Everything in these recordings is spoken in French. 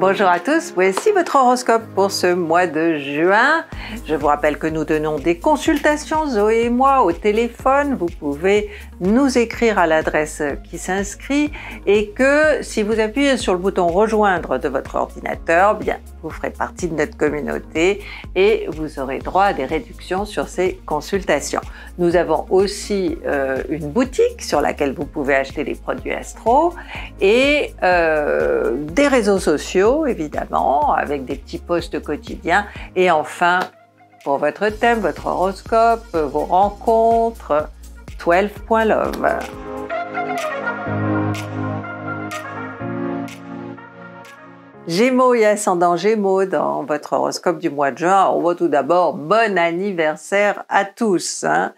Bonjour à tous, voici votre horoscope pour ce mois de juin. Je vous rappelle que nous donnons des consultations, Zoé et moi, au téléphone. Vous pouvez nous écrire à l'adresse qui s'inscrit et que si vous appuyez sur le bouton rejoindre de votre ordinateur, bien, vous ferez partie de notre communauté et vous aurez droit à des réductions sur ces consultations. Nous avons aussi euh, une boutique sur laquelle vous pouvez acheter des produits astro et euh, des réseaux sociaux évidemment, avec des petits posts quotidiens. Et enfin, pour votre thème, votre horoscope, vos rencontres, 12.love. Gémeaux et ascendant Gémeaux dans votre horoscope du mois de juin, on voit tout d'abord bon anniversaire à tous. Hein.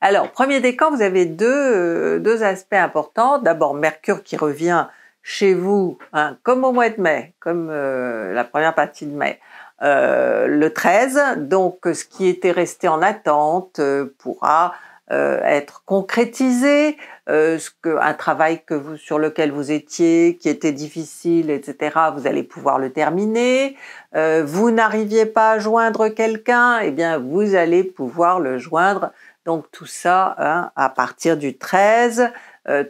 Alors, premier décan, vous avez deux, euh, deux aspects importants. D'abord, Mercure qui revient chez vous, hein, comme au mois de mai, comme euh, la première partie de mai, euh, le 13, donc euh, ce qui était resté en attente pourra être concrétisé, ce que, un travail que vous, sur lequel vous étiez, qui était difficile, etc., vous allez pouvoir le terminer. vous n'arriviez pas à joindre quelqu'un, eh bien vous allez pouvoir le joindre donc tout ça hein, à partir du 13, euh,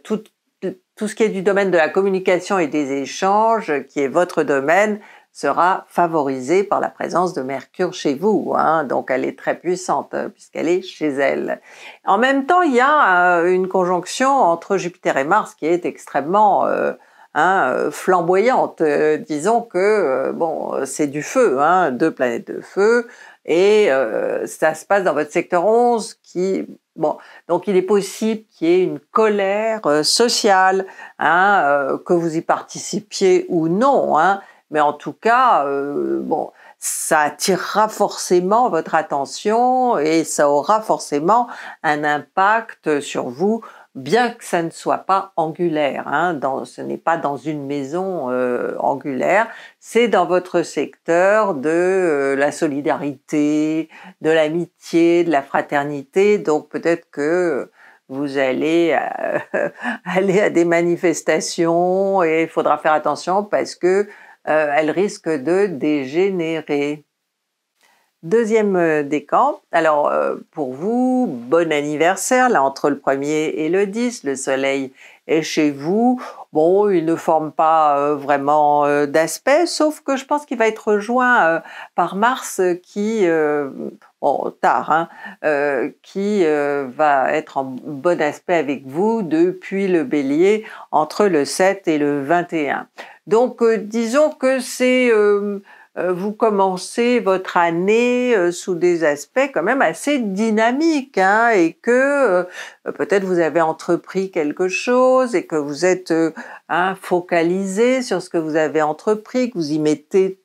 tout ce qui est du domaine de la communication et des échanges, qui est votre domaine, sera favorisé par la présence de Mercure chez vous. Hein. donc elle est très puissante hein, puisqu'elle est chez elle. En même temps, il y a euh, une conjonction entre Jupiter et Mars qui est extrêmement euh, hein, euh, flamboyante. disons que bon, c'est du feu, deux planètes de feu. Et euh, ça se passe dans votre secteur 11 qui... Bon, donc il est possible qu'il y ait une colère euh, sociale, hein, euh, que vous y participiez ou non, hein. mais en tout cas, bon, ça attirera forcément votre attention et ça aura forcément un impact sur vous bien que ça ne soit pas angulaire. Hein, ce n'est pas dans une maison euh, angulaire, c'est dans votre secteur de euh, la solidarité, de l'amitié, de la fraternité. Donc peut-être que vous allez euh, aller à des manifestations et il faudra faire attention parce que elle risque de dégénérer. Deuxième euh, décan, alors euh, pour vous, bon anniversaire, là entre le 1er et le 10, le soleil est chez vous. Bon, il ne forme pas euh, vraiment d'aspect, sauf que je pense qu'il va être rejoint par Mars qui, bon, tard, hein, qui va être en bon aspect avec vous depuis le bélier entre le 7 et le 21. Donc disons que c'est... Euh, vous commencez votre année euh, sous des aspects quand même assez dynamiques hein, et que euh, peut-être vous avez entrepris quelque chose et que vous êtes hein, focalisé sur ce que vous avez entrepris, que vous y mettez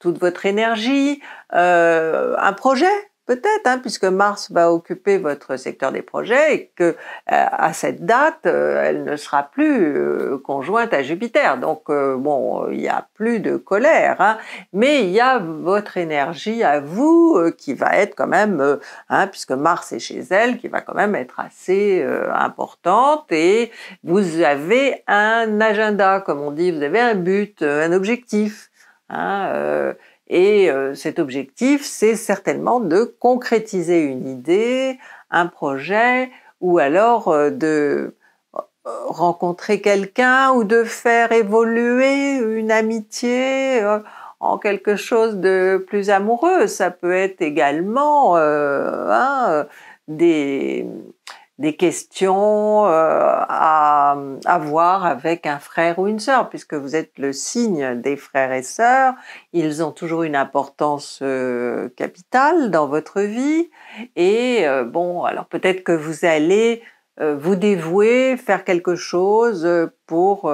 toute votre énergie, un projet Peut-être, hein, puisque Mars va occuper votre secteur des projets et que euh, à cette date, euh, elle ne sera plus euh, conjointe à Jupiter. Donc bon, il n'y a plus de colère, hein. mais il y a votre énergie à vous qui va être quand même, hein, puisque Mars est chez elle, qui va quand même être assez importante et vous avez un agenda, comme on dit, vous avez un but, un objectif. Hein, et euh, cet objectif, c'est certainement de concrétiser une idée, un projet, ou alors euh, de euh, rencontrer quelqu'un ou de faire évoluer une amitié en quelque chose de plus amoureux. Ça peut être également hein, des des questions euh, à avoir avec un frère ou une sœur, puisque vous êtes le signe des frères et sœurs. Ils ont toujours une importance euh, capitale dans votre vie. Et euh, bon, alors peut-être que vous allez vous dévouer, faire quelque chose pour,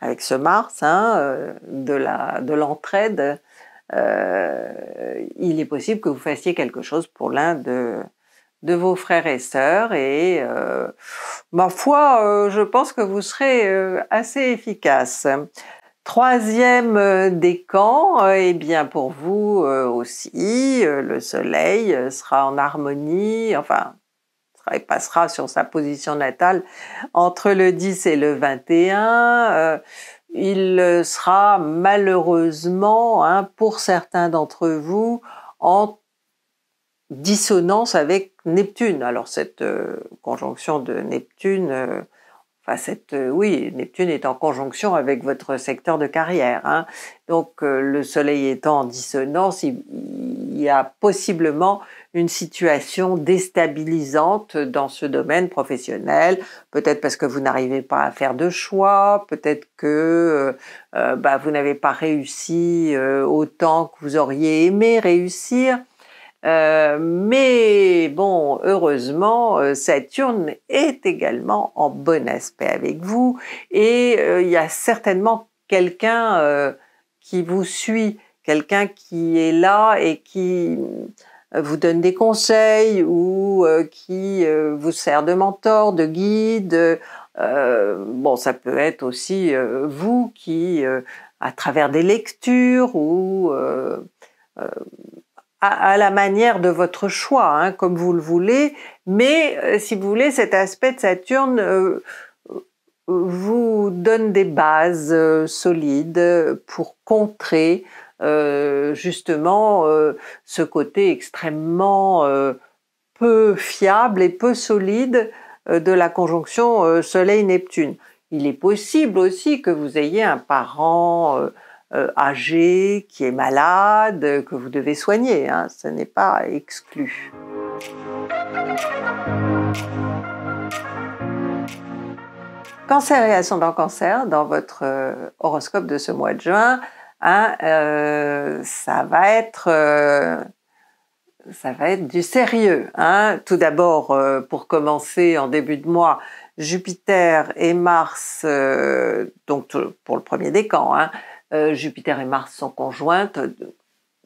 avec ce Mars, hein, de l'entraide, de euh, il est possible que vous fassiez quelque chose pour l'un de de vos frères et sœurs et euh, ma foi, euh, je pense que vous serez euh, assez efficace. Troisième décan, eh bien pour vous aussi, le soleil sera en harmonie, enfin, il passera sur sa position natale entre le 10 et le 21. il sera malheureusement, hein, pour certains d'entre vous, en dissonance avec Neptune. Alors cette euh, conjonction de Neptune, euh, enfin cette, euh, oui, Neptune est en conjonction avec votre secteur de carrière. Hein. Donc le Soleil étant en dissonance, il, il, y a possiblement une situation déstabilisante dans ce domaine professionnel. Peut-être parce que vous n'arrivez pas à faire de choix, peut-être que bah, vous n'avez pas réussi autant que vous auriez aimé réussir. Euh, mais bon, heureusement, euh, Saturne est également en bon aspect avec vous et euh, il y a certainement quelqu'un qui vous suit, quelqu'un qui est là et qui vous donne des conseils ou qui vous sert de mentor, de guide. bon, ça peut être aussi vous qui, à travers des lectures ou à, la manière de votre choix, hein, comme vous le voulez, mais euh, si vous voulez, cet aspect de Saturne euh, euh, vous donne des bases solides pour contrer justement ce côté extrêmement peu fiable et peu solide de la conjonction Soleil-Neptune. Il est possible aussi que vous ayez un parent euh, âgé, qui est malade, euh, que vous devez soigner. Hein. ce n'est pas exclu. Cancer et ascendant cancer, dans votre euh, horoscope de ce mois de juin, hein, ça va être... ça va être du sérieux. Hein. Tout d'abord, pour commencer en début de mois, Jupiter et Mars, donc pour le premier décan, hein, euh, Jupiter et Mars sont conjointes, euh,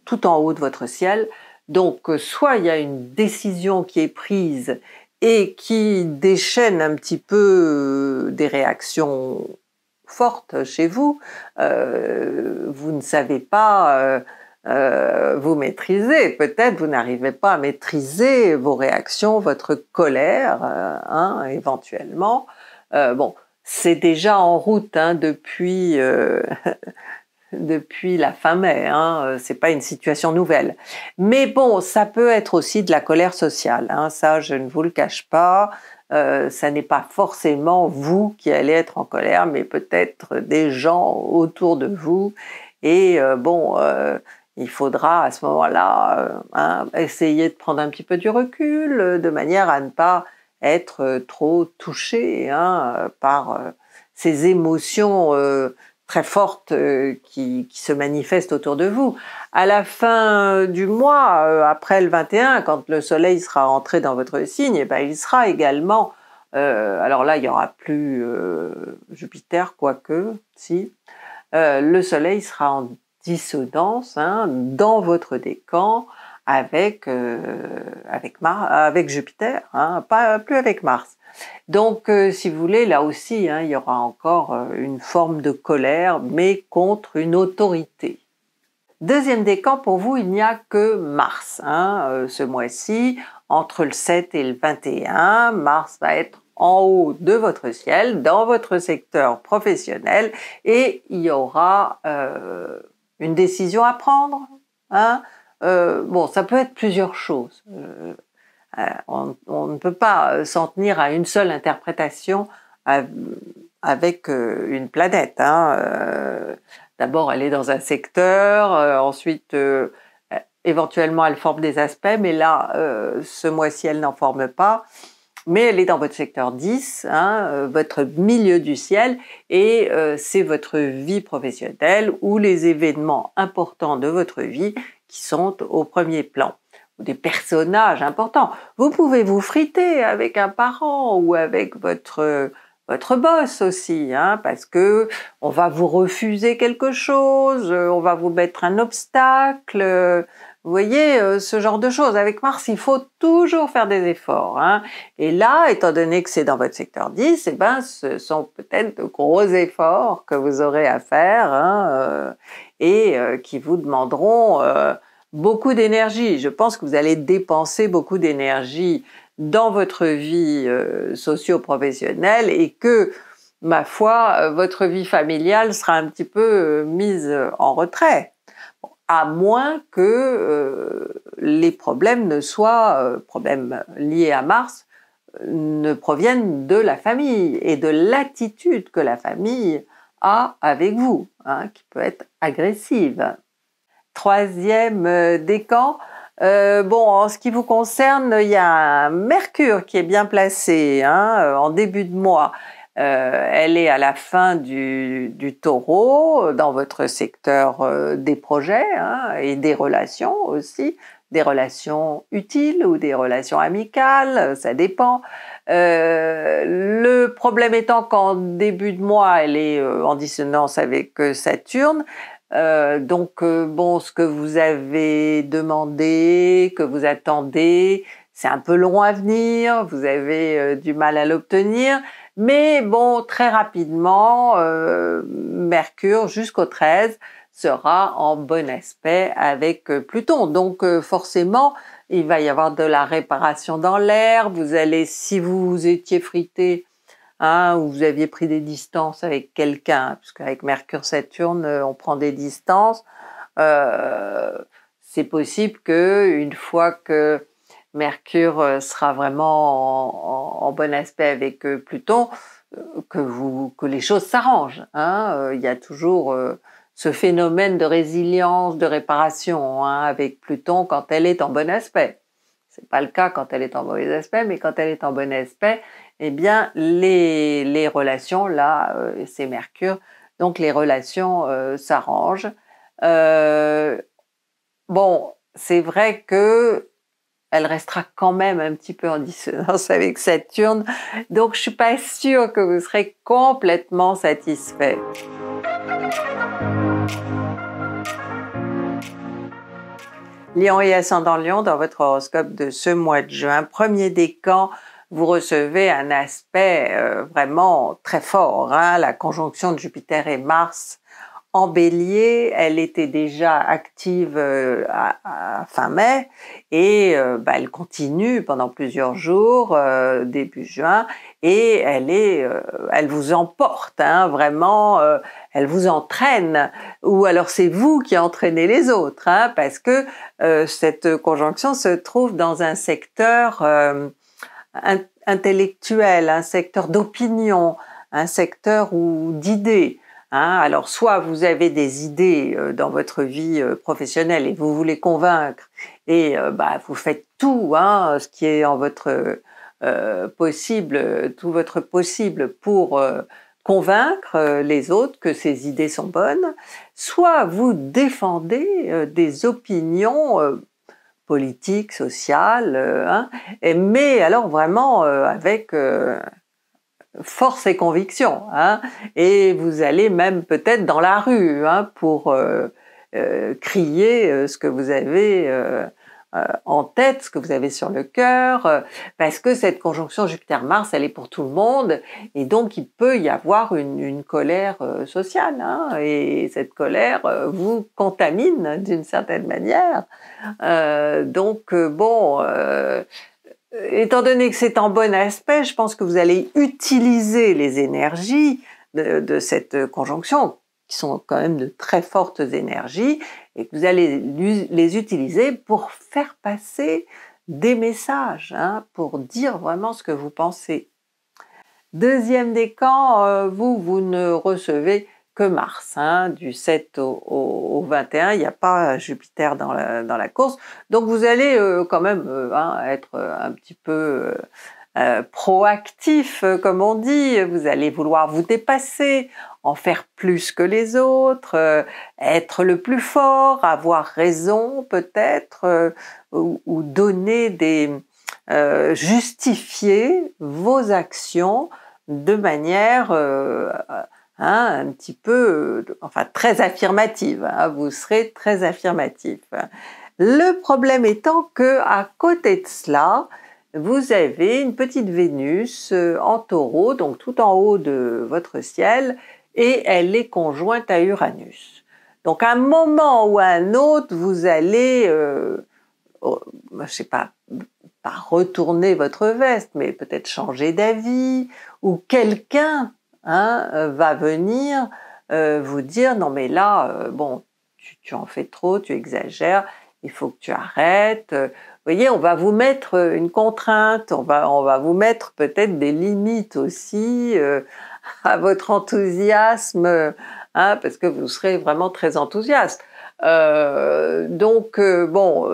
tout en haut de votre ciel. Donc, euh, soit il y a une décision qui est prise et qui déchaîne un petit peu des réactions fortes chez vous, vous ne savez pas vous maîtriser, peut-être vous n'arrivez pas à maîtriser vos réactions, votre colère, hein, éventuellement. bon, c'est déjà en route hein, depuis depuis la fin mai. Hein, euh, c'est pas une situation nouvelle. Mais bon, ça peut être aussi de la colère sociale. Hein, ça, je ne vous le cache pas. Euh, ça n'est pas forcément vous qui allez être en colère, mais peut-être des gens autour de vous. Et euh, bon, il faudra à ce moment-là hein, essayer de prendre un petit peu du recul, de manière à ne pas être trop touché hein, par ces émotions très forte euh, qui, se manifeste autour de vous. À la fin euh, du mois, euh, après le 21, quand le Soleil sera entré dans votre signe, et eh ben, il sera également alors là, il n'y aura plus Jupiter, quoique, si. le Soleil sera en dissonance hein, dans votre décan avec, avec, avec Jupiter, hein, pas plus avec Mars. Donc, euh, si vous voulez, là aussi, hein, il y aura encore euh, une forme de colère, mais contre une autorité. Deuxième décan, pour vous, il n'y a que Mars, hein, euh, ce mois-ci, entre le 7 et le 21. Mars va être en haut de votre ciel, dans votre secteur professionnel, et il y aura une décision à prendre. Hein. bon, ça peut être plusieurs choses. Euh, on, ne peut pas euh, s'en tenir à une seule interprétation avec euh, une planète. Hein. D'abord, elle est dans un secteur, ensuite, éventuellement, elle forme des aspects, mais là, ce mois-ci, elle n'en forme pas mais elle est dans votre secteur 10, hein, votre milieu du ciel, et c'est votre vie professionnelle ou les événements importants de votre vie qui sont au premier plan des personnages importants. Vous pouvez vous friter avec un parent ou avec votre votre boss aussi, hein, parce que on va vous refuser quelque chose, on va vous mettre un obstacle, vous voyez, euh, ce genre de choses. Avec Mars, il faut toujours faire des efforts. Hein. Et là, étant donné que c'est dans votre secteur 10, eh ben, ce sont peut-être de gros efforts que vous aurez à faire hein, euh, et euh, qui vous demanderont beaucoup d'énergie. Je pense que vous allez dépenser beaucoup d'énergie dans votre vie euh, socio-professionnelle et que, ma foi, euh, votre vie familiale sera un petit peu euh, mise en retrait. à moins que les problèmes ne soient, problèmes liés à Mars, ne proviennent de la famille et de l'attitude que la famille a avec vous, hein, qui peut être agressive troisième euh, décan. Euh, bon, en ce qui vous concerne, il y a un Mercure qui est bien placé hein, euh, en début de mois. elle est à la fin du, taureau dans votre secteur des projets hein, et des relations aussi, des relations utiles ou des relations amicales, ça dépend. le problème étant qu'en début de mois, elle est en dissonance avec Saturne, euh, donc euh, bon, ce que vous avez demandé, que vous attendez, c'est un peu long à venir, vous avez euh, du mal à l'obtenir, mais bon, très rapidement, Mercure jusqu'au 13 sera en bon aspect avec Pluton. Donc forcément, il va y avoir de la réparation dans l'air, vous allez, si vous étiez frité, ah, où vous aviez pris des distances avec quelqu'un, parce qu'avec Mercure-Saturne, euh, on prend des distances. Euh, c'est possible que une fois que Mercure euh, sera vraiment en, bon aspect avec Pluton, que, que les choses s'arrangent. Hein. il y a toujours ce phénomène de résilience, de réparation hein, avec Pluton quand elle est en bon aspect. C'est pas le cas quand elle est en mauvais aspect, mais quand elle est en bon aspect, eh bien, les, relations, là, euh, c'est Mercure, donc les relations euh, s'arrangent. Euh, bon, c'est vrai que elle restera quand même un petit peu en dissonance avec Saturne, donc je ne suis pas sûre que vous serez complètement satisfait. Lion et ascendant Lion dans votre horoscope de ce mois de juin, premier décan vous recevez un aspect euh, vraiment très fort. Hein, la conjonction de Jupiter et Mars en bélier, elle était déjà active euh, à, fin mai et euh, bah, elle continue pendant plusieurs jours, début juin, et elle, est, elle vous emporte, hein, vraiment, elle vous entraîne, ou alors c'est vous qui entraînez les autres, hein, parce que cette conjonction se trouve dans un secteur intellectuel, un secteur d'opinion, un secteur ou d'idées. Hein, alors soit vous avez des idées euh, dans votre vie euh, professionnelle et vous voulez convaincre et euh, bah, vous faites tout hein, ce qui est en votre possible, tout votre possible pour convaincre les autres que ces idées sont bonnes, soit vous défendez des opinions politique, sociale, euh, hein, mais alors vraiment euh, avec euh, force et conviction. Hein, et vous allez même peut-être dans la rue hein, pour crier ce que vous avez euh, en tête, ce que vous avez sur le cœur, euh, parce que cette conjonction Jupiter-Mars, elle est pour tout le monde, et donc il peut y avoir une, colère euh, sociale, hein, et cette colère vous contamine d'une certaine manière. donc bon, étant donné que c'est en bon aspect, je pense que vous allez utiliser les énergies de cette conjonction qui sont quand même de très fortes énergies, vous allez les utiliser pour faire passer des messages, hein, pour dire vraiment ce que vous pensez. Deuxième décan, euh, vous, vous ne recevez que Mars, hein, du 7 au, 21, il n'y a pas Jupiter dans la, dans la, course, donc vous allez euh, quand même euh, hein, être un petit peu euh, proactif, euh, comme on dit, vous allez vouloir vous dépasser, en faire plus que les autres, euh, être le plus fort, avoir raison peut-être, ou, donner des... justifier vos actions de manière hein, un petit peu, enfin très affirmative. Hein, vous serez très affirmatif. Le problème étant que à côté de cela, vous avez une petite Vénus euh, en taureau, donc tout en haut de votre ciel, et elle est conjointe à Uranus. Donc à un moment ou un autre, vous allez, euh, je ne sais pas, pas retourner votre veste, mais peut-être changer d'avis, ou quelqu'un hein, va venir euh, vous dire non mais là, bon, tu, en fais trop, tu exagères, il faut que tu arrêtes, voyez, on va vous mettre euh, une contrainte, on va, on va vous mettre peut-être des limites aussi euh, à votre enthousiasme, hein, parce que vous serez vraiment très enthousiaste. Euh, donc, bon,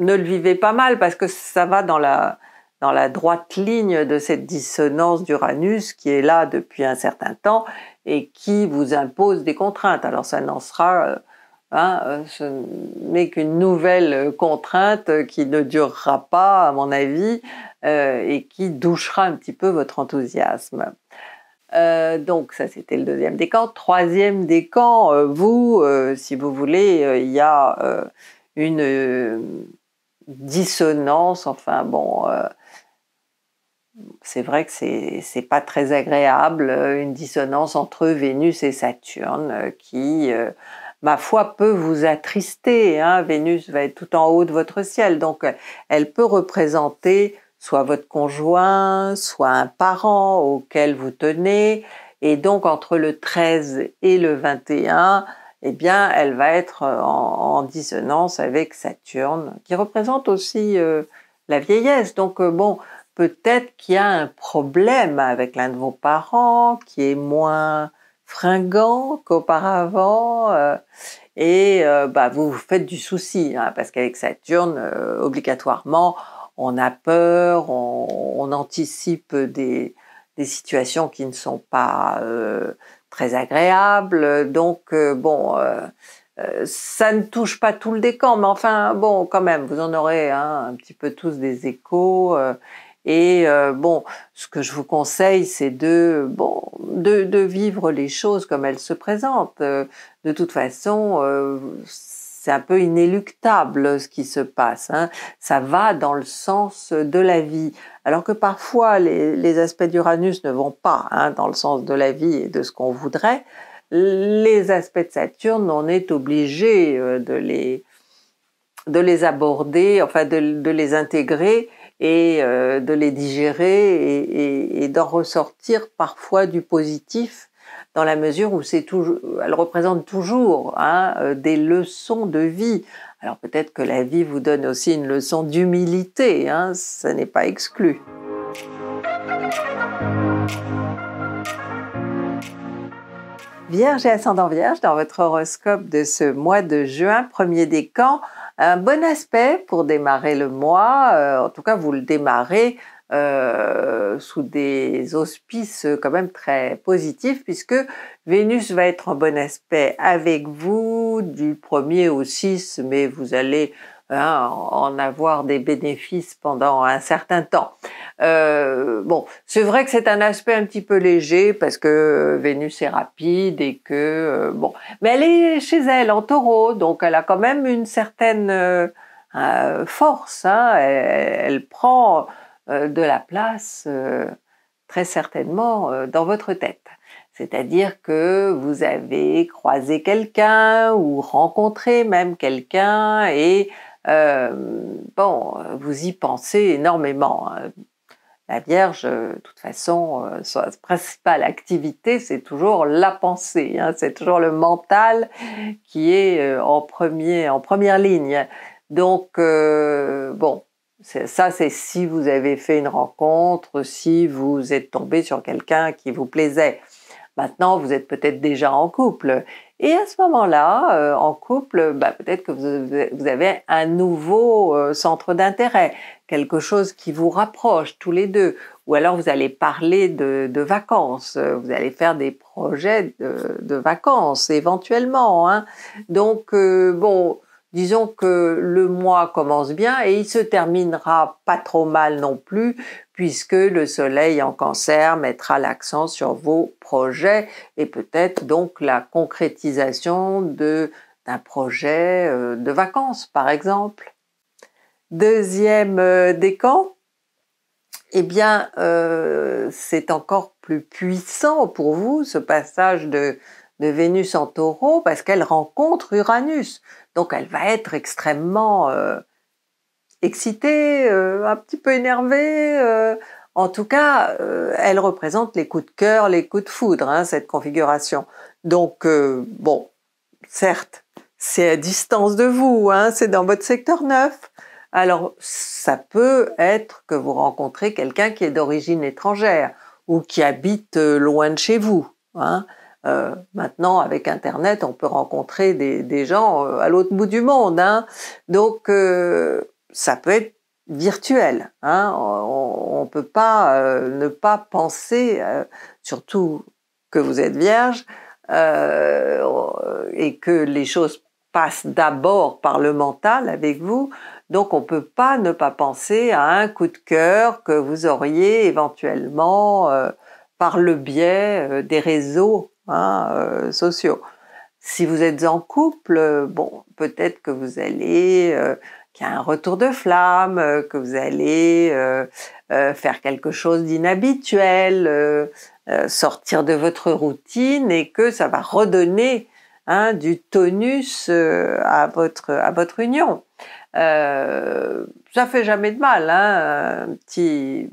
ne le vivez pas mal, parce que ça va dans la, dans la droite ligne de cette dissonance d'Uranus qui est là depuis un certain temps et qui vous impose des contraintes. Alors, ça n'en sera Hein, euh, ce n'est qu'une nouvelle euh, contrainte euh, qui ne durera pas, à mon avis, et qui douchera un petit peu votre enthousiasme. donc ça c'était le deuxième décan. Troisième décan, vous, si vous voulez, il y a une dissonance, enfin bon, c'est vrai que c'est pas très agréable, une dissonance entre Vénus et Saturne qui ma foi, peut vous attrister. Hein. Vénus va être tout en haut de votre ciel, donc euh, elle peut représenter soit votre conjoint, soit un parent auquel vous tenez. Et donc entre le 13 et le 21, eh bien, elle va être euh, en, dissonance avec Saturne, qui représente aussi euh, la vieillesse. Donc bon, peut-être qu'il y a un problème avec l'un de vos parents qui est moins fringant qu'auparavant. Euh, et euh, bah, vous vous faites du souci, hein, parce qu'avec Saturne, euh, obligatoirement, on a peur, on, anticipe des, des, situations qui ne sont pas très agréables. Donc, bon, ça ne touche pas tout le décan, mais enfin, bon, quand même, vous en aurez hein, un petit peu tous des échos. Et euh, bon, ce que je vous conseille, c'est de bon de, de, vivre les choses comme elles se présentent. Euh, de toute façon, euh, c'est un peu inéluctable ce qui se passe. Hein. Ça va dans le sens de la vie. Alors que parfois, les, les aspects d'Uranus ne vont pas hein, dans le sens de la vie et de ce qu'on voudrait. Les aspects de Saturne, on est obligé de les, de les aborder, enfin de, de les intégrer et euh, de les digérer et, d'en ressortir parfois du positif dans la mesure où c'est toujours, elle représente toujours hein, euh, des leçons de vie. Alors peut-être que la vie vous donne aussi une leçon d'humilité, hein, ça n'est pas exclu. Vierge et ascendant Vierge, dans votre horoscope de ce mois de juin, premier décan, un bon aspect pour démarrer le mois. Euh, en tout cas, vous le démarrez euh, sous des auspices euh, quand même très positifs puisque Vénus va être en bon aspect avec vous du 1er au 6, mais vous allez Hein, en avoir des bénéfices pendant un certain temps. Euh, bon, c'est vrai que c'est un aspect un petit peu léger parce que Vénus est rapide et que euh, bon, mais elle est chez elle en Taureau, donc elle a quand même une certaine euh, force. Hein, elle, prend de la place très certainement dans votre tête. C'est-à-dire que vous avez croisé quelqu'un ou rencontré même quelqu'un et euh, bon, vous y pensez énormément. Hein. La Vierge, euh, de toute façon, euh, sa principale activité, c'est toujours la pensée. Hein. c'est toujours le mental qui est en, premier, en première ligne. Donc, bon, ça, c'est si vous avez fait une rencontre, si vous êtes tombé sur quelqu'un qui vous plaisait. Maintenant, vous êtes peut-être déjà en couple et à ce moment-là, euh, en couple, bah, peut-être que vous avez un nouveau euh, centre d'intérêt, quelque chose qui vous rapproche tous les deux. Ou alors vous allez parler de, vacances, euh, vous allez faire des projets de, vacances éventuellement. Hein. Donc, bon, disons que le mois commence bien et il se terminera pas trop mal non plus puisque le soleil en cancer mettra l'accent sur vos projets et peut-être donc la concrétisation d'un projet euh, de vacances par exemple. Deuxième euh, décan, eh bien euh, c'est encore plus puissant pour vous ce passage de, Vénus en taureau parce qu'elle rencontre Uranus. Donc elle va être extrêmement excité, euh, un petit peu énervée. Euh. en tout cas, euh, elle représente les coups de cœur, les coups de foudre, hein, cette configuration. Donc, bon, certes, c'est à distance de vous, hein, c'est dans votre secteur neuf. Alors, ça peut être que vous rencontrez quelqu'un qui est d'origine étrangère ou qui habite loin de chez vous. Hein. maintenant, avec Internet, on peut rencontrer des, gens à l'autre bout du monde. Donc, ça peut être virtuel. Hein. On ne peut pas euh, ne pas penser, euh, surtout que vous êtes vierge, euh, et que les choses passent d'abord par le mental avec vous. Donc on ne peut pas ne pas penser à un coup de cœur que vous auriez éventuellement par le biais des réseaux hein, sociaux. Si vous êtes en couple, bon, peut-être que vous allez un retour de flamme, euh, que vous allez euh, euh, faire quelque chose d'inhabituel, sortir de votre routine et que ça va redonner hein, du tonus à votre à votre union. Euh, ça fait jamais de mal, hein, petit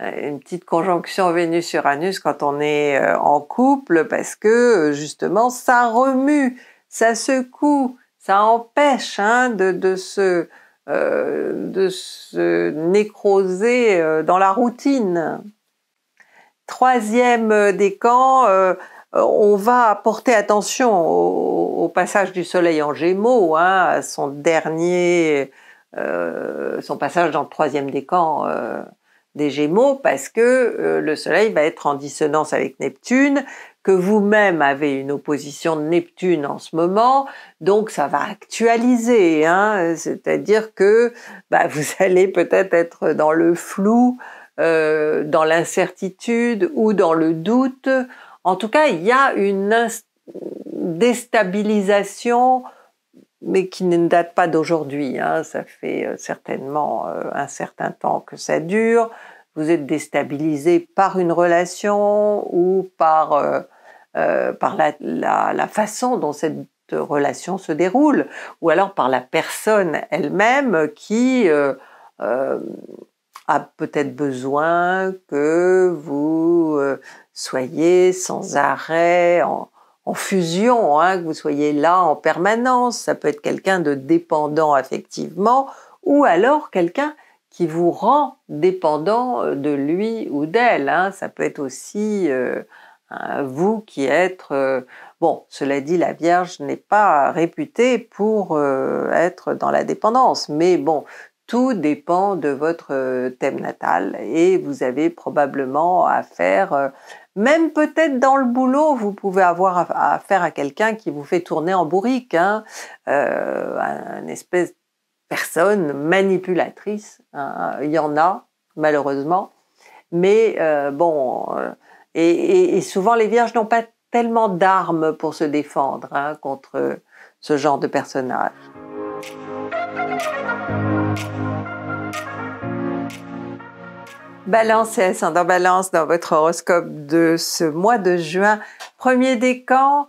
une petite conjonction Vénus-Uranus quand on est en couple parce que justement ça remue, ça secoue, ça empêche hein, de, de se euh, de se nécroser euh, dans la routine. Troisième euh, décan, on va porter attention au, passage du Soleil en Gémeaux, hein, à son dernier, son passage dans le troisième décan des Gémeaux, parce que le Soleil va être en dissonance avec Neptune, que vous-même avez une opposition de Neptune en ce moment, donc ça va actualiser, hein. c'est-à-dire que bah, vous allez peut-être être dans le flou, euh, dans l'incertitude ou dans le doute. En tout cas, il y a une déstabilisation, mais qui ne date pas d'aujourd'hui, hein. ça fait euh, certainement euh, un certain temps que ça dure vous êtes déstabilisé par une relation ou par euh, par la, façon dont cette relation se déroule, ou alors par la personne elle-même qui euh, euh, a peut-être besoin que vous soyez sans arrêt en, fusion, hein, que vous soyez là en permanence. Ça peut être quelqu'un de dépendant affectivement, ou alors quelqu'un qui vous rend dépendant de lui ou d'elle. Hein. Ça peut être aussi Hein, vous qui êtes, euh, bon, cela dit, la Vierge n'est pas réputée pour euh, être dans la dépendance, mais bon, tout dépend de votre euh, thème natal et vous avez probablement affaire, même peut-être dans le boulot, vous pouvez avoir affaire à quelqu'un qui vous fait tourner en bourrique, hein, un espèce de personne manipulatrice, hein, il y en a malheureusement, mais bon et, souvent, les vierges n'ont pas tellement d'armes pour se défendre hein, contre ce genre de personnage. Balance et ascendant balance dans votre horoscope de ce mois de juin. Premier décan,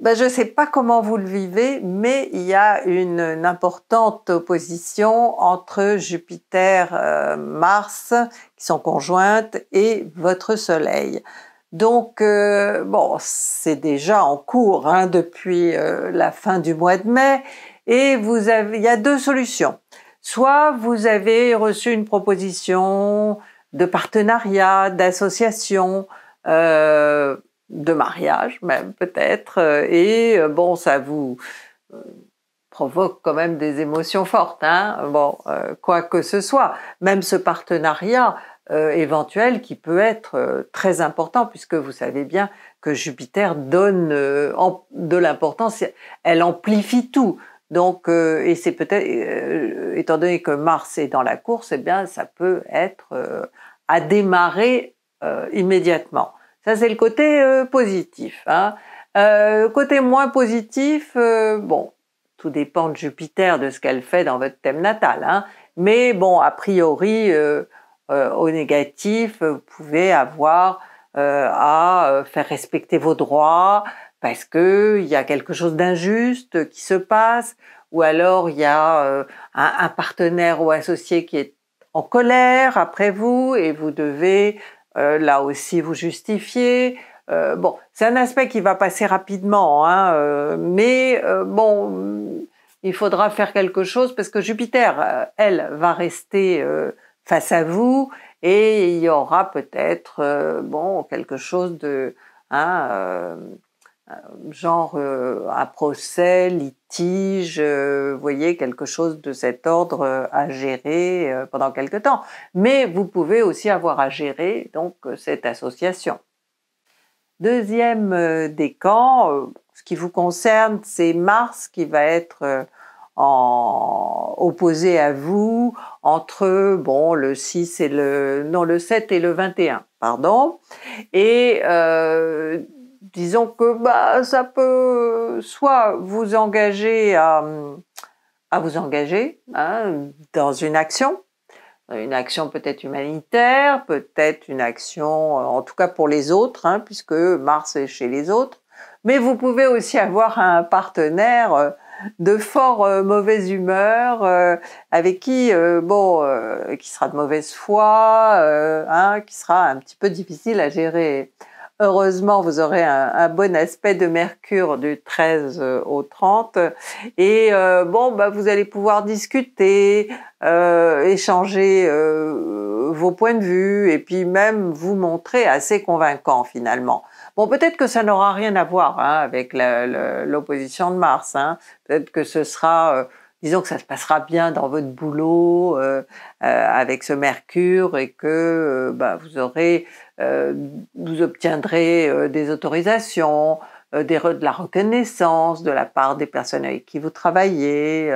ben, je ne sais pas comment vous le vivez, mais il y a une, importante opposition entre Jupiter, euh, Mars, qui sont conjointes, et votre Soleil. Donc, euh, bon, c'est déjà en cours hein, depuis euh, la fin du mois de mai et vous avez, il y a deux solutions. Soit vous avez reçu une proposition de partenariat, d'association, euh, de mariage même peut-être, et bon, ça vous provoque quand même des émotions fortes, hein. bon, quoi que ce soit, même ce partenariat, euh, éventuel qui peut être euh, très important puisque vous savez bien que Jupiter donne euh, de l'importance, elle amplifie tout. Donc, et c'est peut-être, étant donné que Mars est dans la course, eh bien, ça peut être à démarrer immédiatement. Ça, c'est le côté positif. Hein. côté moins positif, bon, tout dépend de Jupiter, de ce qu'elle fait dans votre thème natal. Hein. Mais bon, a priori, euh, au négatif, euh, vous pouvez avoir euh, à faire respecter vos droits parce que il y a quelque chose d'injuste qui se passe, ou alors il y a un, un, partenaire ou associé qui est en colère après vous et vous devez là aussi vous justifier. Euh, bon, c'est un aspect qui va passer rapidement, hein, mais bon, il faudra faire quelque chose parce que Jupiter, elle, va rester face à vous et il y aura peut-être euh, bon quelque chose de hein, euh, genre euh, un procès, litige, vous voyez quelque chose de cet ordre à gérer pendant quelque temps. Mais vous pouvez aussi avoir à gérer donc cette association. Deuxième décan, ce qui vous concerne, c'est Mars qui va être en opposé à vous, entre bon le 6 et le non le 7 et le 21 pardon et euh, disons que bah ça peut soit vous engager à, vous engager hein, dans une action une action peut-être humanitaire, peut-être une action, en tout cas pour les autres, hein, puisque Mars est chez les autres. Mais vous pouvez aussi avoir un partenaire euh, de fort euh, mauvaise humeur, euh, avec qui, euh, bon, qui sera de mauvaise foi, hein, qui sera un petit peu difficile à gérer. Heureusement, vous aurez un, bon aspect de Mercure du 13 au 30. Et bon, bah, vous allez pouvoir discuter, échanger vos points de vue et puis même vous montrer assez convaincant finalement. Bon, peut-être que ça n'aura rien à voir hein, avec l'opposition de mars. Hein. Peut-être que ce sera, euh, disons que ça se passera bien dans votre boulot euh, euh, avec ce Mercure et que bah, vous aurez, vous obtiendrez des autorisations, de la reconnaissance de la part des personnes avec qui vous travaillez,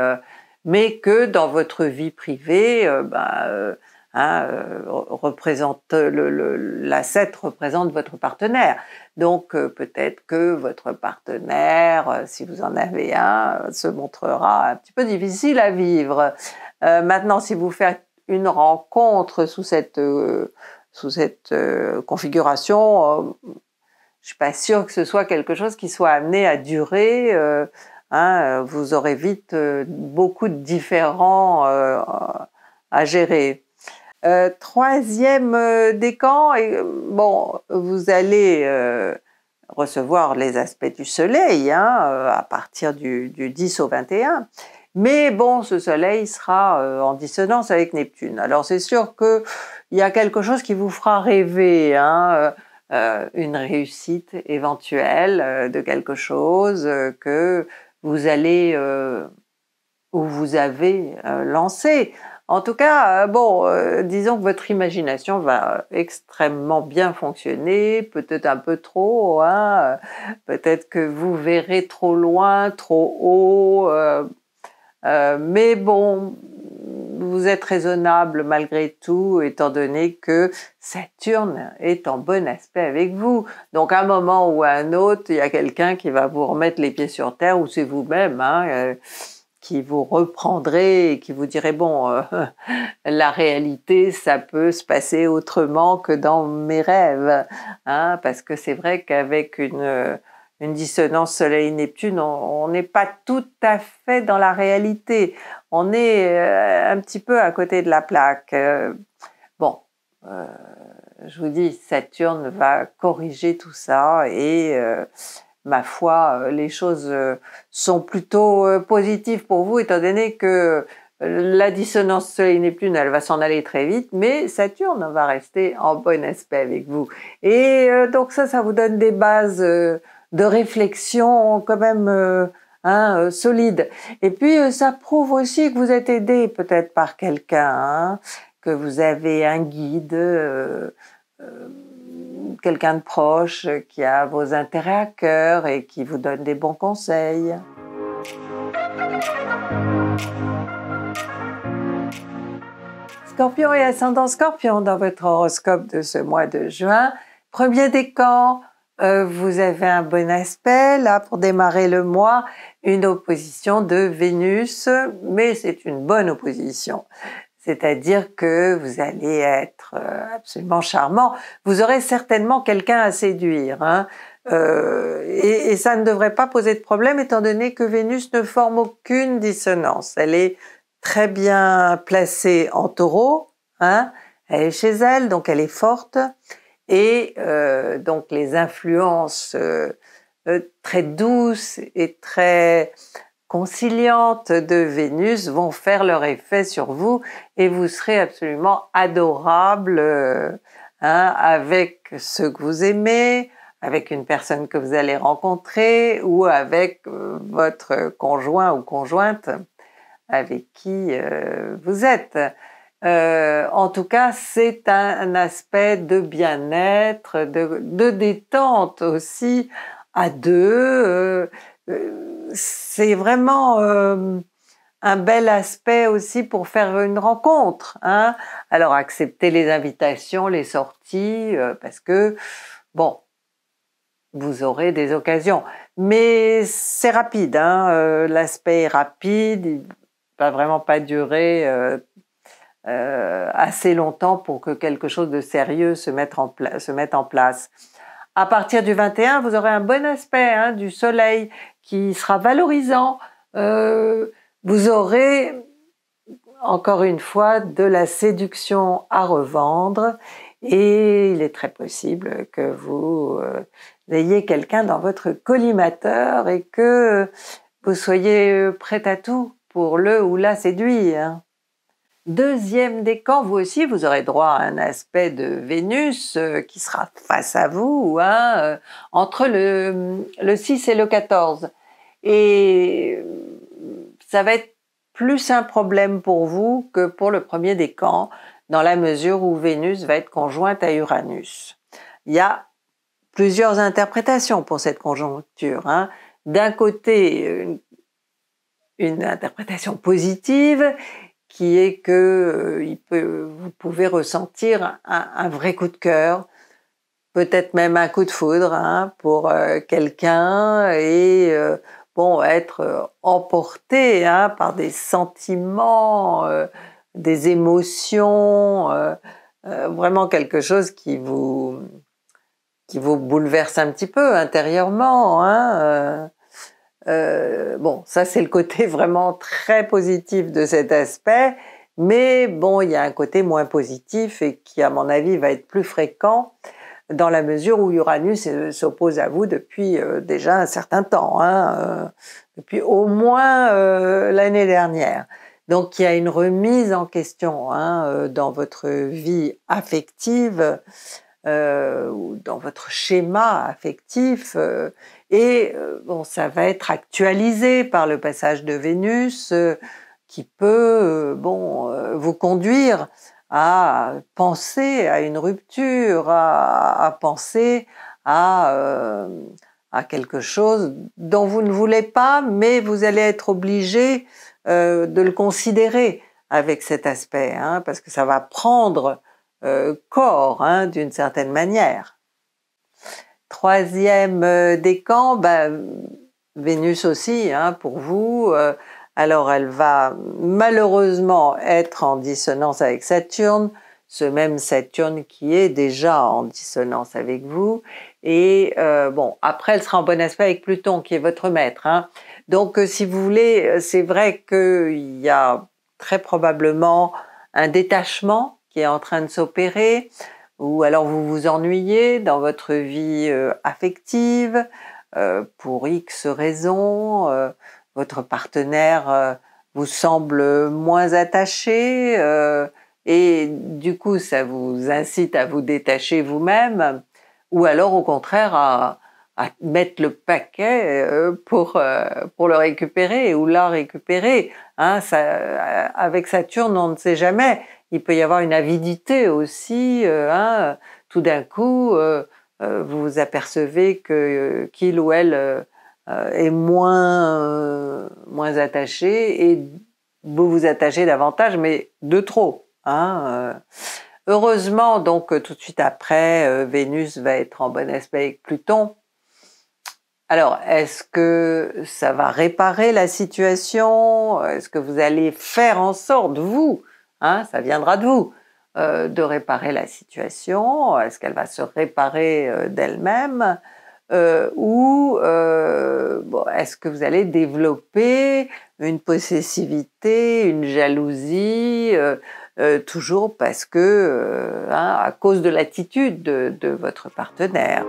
mais que dans votre vie privée, bah, Hein, euh, représente l'asset représente votre partenaire. Donc euh, peut-être que votre partenaire, euh, si vous en avez un, se montrera un petit peu difficile à vivre. maintenant, si vous faites une rencontre sous cette sous cette configuration, je suis pas sûre que ce soit quelque chose qui soit amené à durer. Hein, vous aurez vite beaucoup de différents à gérer. Euh, troisième euh, décan, et, euh, bon, vous allez recevoir les aspects du soleil hein, à partir du, 10 au 21. Mais bon, ce soleil sera en dissonance avec Neptune. Alors c'est sûr qu'il y a quelque chose qui vous fera rêver, hein, une réussite éventuelle de quelque chose que vous allez ou vous avez lancé. En tout cas, euh, bon, euh, disons que votre imagination va euh, extrêmement bien fonctionner, peut-être un peu trop, hein, peut-être que vous verrez trop loin, trop haut, mais bon, vous êtes raisonnable malgré tout, étant donné que Saturne est en bon aspect avec vous. Donc à un moment ou à un autre, il y a quelqu'un qui va vous remettre les pieds sur terre, ou c'est vous-même. Hein, qui vous reprendrez et qui vous dirait bon, euh, la réalité, ça peut se passer autrement que dans mes rêves, hein, parce que c'est vrai qu'avec une, euh, une dissonance Soleil-Neptune, on n'est pas tout à fait dans la réalité, on est euh, un petit peu à côté de la plaque. bon, je vous dis, Saturne va corriger tout ça et ma foi, euh, les choses euh, sont plutôt euh, positives pour vous, étant donné que la dissonance Soleil-Neptune, elle va s'en aller très vite, mais Saturne va rester en bon aspect avec vous. Et donc ça, ça vous donne des bases de réflexion quand même hein, solides. Et puis, ça prouve aussi que vous êtes aidé peut-être par quelqu'un, hein, que vous avez un guide quelqu'un de proche euh, qui a vos intérêts à cœur et qui vous donne des bons conseils. Scorpion et ascendant Scorpion dans votre horoscope de ce mois de juin. Premier décan, euh, vous avez un bon aspect là pour démarrer le mois, une opposition de Vénus, mais c'est une bonne opposition. C'est-à-dire que vous allez être euh, absolument charmant. Vous aurez certainement quelqu'un à séduire. Hein. Euh, et, ça ne devrait pas poser de problème étant donné que Vénus ne forme aucune dissonance. Elle est très bien placée en taureau. Hein. Elle est chez elle, donc elle est forte. Et euh, donc les influences très douces et très conciliantes de Vénus vont faire leur effet sur vous et vous serez absolument adorable euh, hein, avec ceux que vous aimez, avec une personne que vous allez rencontrer ou avec euh, votre conjoint ou conjointe avec qui euh, vous êtes. en tout cas, c'est un, aspect de bien-être, de, détente aussi à deux. Euh, c'est vraiment euh, un bel aspect aussi pour faire une rencontre. Hein. Alors acceptez les invitations, les sorties, euh, parce que, bon, vous aurez des occasions. Mais c'est rapide, hein, l'aspect est rapide, il ne va vraiment pas durer assez longtemps pour que quelque chose de sérieux se mette en, place. À partir du 21, vous aurez un bon aspect hein, du soleil qui sera valorisant. Euh, vous aurez, encore une fois, de la séduction à revendre et il est très possible que vous euh, ayez quelqu'un dans votre collimateur et que vous soyez prêt à tout pour le ou la séduire. Deuxième décan, vous aussi, vous aurez droit à un aspect de Vénus euh, qui sera face à vous hein, euh, entre le, 6 et le 14. Et euh, ça va être plus un problème pour vous que pour le premier décan, dans la mesure où Vénus va être conjointe à Uranus. Il y a plusieurs interprétations pour cette conjoncture. Hein. D'un côté, une interprétation positive qui est que euh, vous pouvez ressentir un, vrai coup de cœur, peut-être même un coup de foudre hein, pour euh, quelqu'un et euh, bon être emporté hein, par des sentiments, des émotions, vraiment quelque chose qui vous qui vous bouleverse un petit peu intérieurement. Hein, euh, bon, ça c'est le côté vraiment très positif de cet aspect, mais bon, il y a un côté moins positif et qui, à mon avis, va être plus fréquent dans la mesure où Uranus euh, s'oppose à vous depuis euh, déjà un certain temps, hein, depuis au moins l'année dernière. Donc il y a une remise en question hein, dans votre vie affective, ou dans votre schéma affectif et euh, bon, ça va être actualisé par le passage de Vénus euh, qui peut euh, bon, vous conduire à penser à une rupture, à, penser à, quelque chose dont vous ne voulez pas, mais vous allez être obligé de le considérer avec cet aspect, hein, parce que ça va prendre corps hein, d'une certaine manière. Troisième euh, décan, bah, Vénus aussi hein, pour vous. Euh, alors elle va malheureusement être en dissonance avec Saturne, ce même Saturne qui est déjà en dissonance avec vous. Et euh, bon, après elle sera en bon aspect avec Pluton qui est votre maître. Hein. Donc si vous voulez, c'est vrai qu'il y a très probablement un détachement qui est en train de s'opérer ou alors vous vous ennuyez dans votre vie euh, affective euh, pour X raisons, euh, votre partenaire vous semble moins attaché et du coup ça vous incite à vous détacher vous-même ou alors au contraire à, mettre le paquet pour, le récupérer ou la récupérer. Hein, avec Saturne, on ne sait jamais il peut y avoir une avidité aussi. Euh, hein. tout d'un coup, euh, euh, vous vous apercevez que qu'il ou elle est moins moins attaché et vous vous attachez davantage, mais de trop. Hein, Heureusement, donc tout de suite après, Vénus va être en bon aspect avec Pluton. Alors, est-ce que ça va réparer la situation Est-ce que vous allez faire en sorte, vous, Hein, ça viendra de vous. Euh, de réparer la situation, est-ce qu'elle va se réparer euh, d'elle-même euh, ou est-ce que vous allez développer une possessivité, une jalousie, toujours parce que, hein, à cause de l'attitude de, de votre partenaire.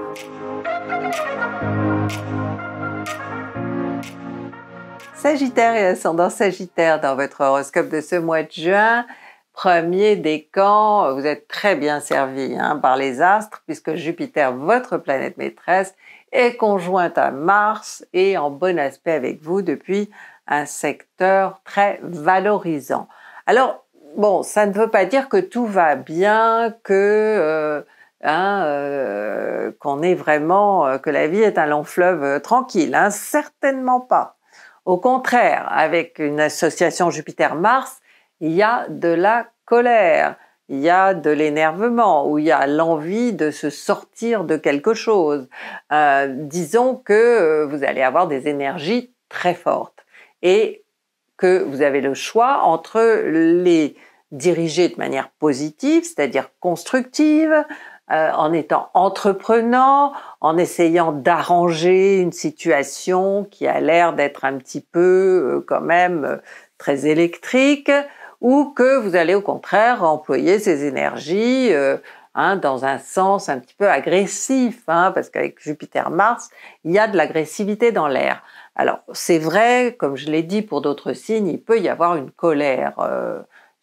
Sagittaire et ascendant Sagittaire dans votre horoscope de ce mois de juin. Premier décan, vous êtes très bien servi hein, par les astres puisque Jupiter, votre planète maîtresse, est conjointe à Mars et en bon aspect avec vous depuis un secteur très valorisant. Alors, bon, ça ne veut pas dire que tout va bien, que euh, hein, euh, qu'on est vraiment, euh, que la vie est un long fleuve tranquille, hein, certainement pas. Au contraire, avec une association Jupiter-Mars, il y a de la colère, il y a de l'énervement, ou il y a l'envie de se sortir de quelque chose. Euh, disons que euh, vous allez avoir des énergies très fortes et que vous avez le choix entre les diriger de manière positive, c'est-à-dire constructive, euh, en étant entreprenant, en essayant d'arranger une situation qui a l'air d'être un petit peu euh, quand même euh, très électrique, ou que vous allez au contraire employer ces énergies hein, dans un sens un petit peu agressif, hein, parce qu'avec Jupiter-Mars, il y a de l'agressivité dans l'air. Alors c'est vrai, comme je l'ai dit pour d'autres signes, il peut y avoir une colère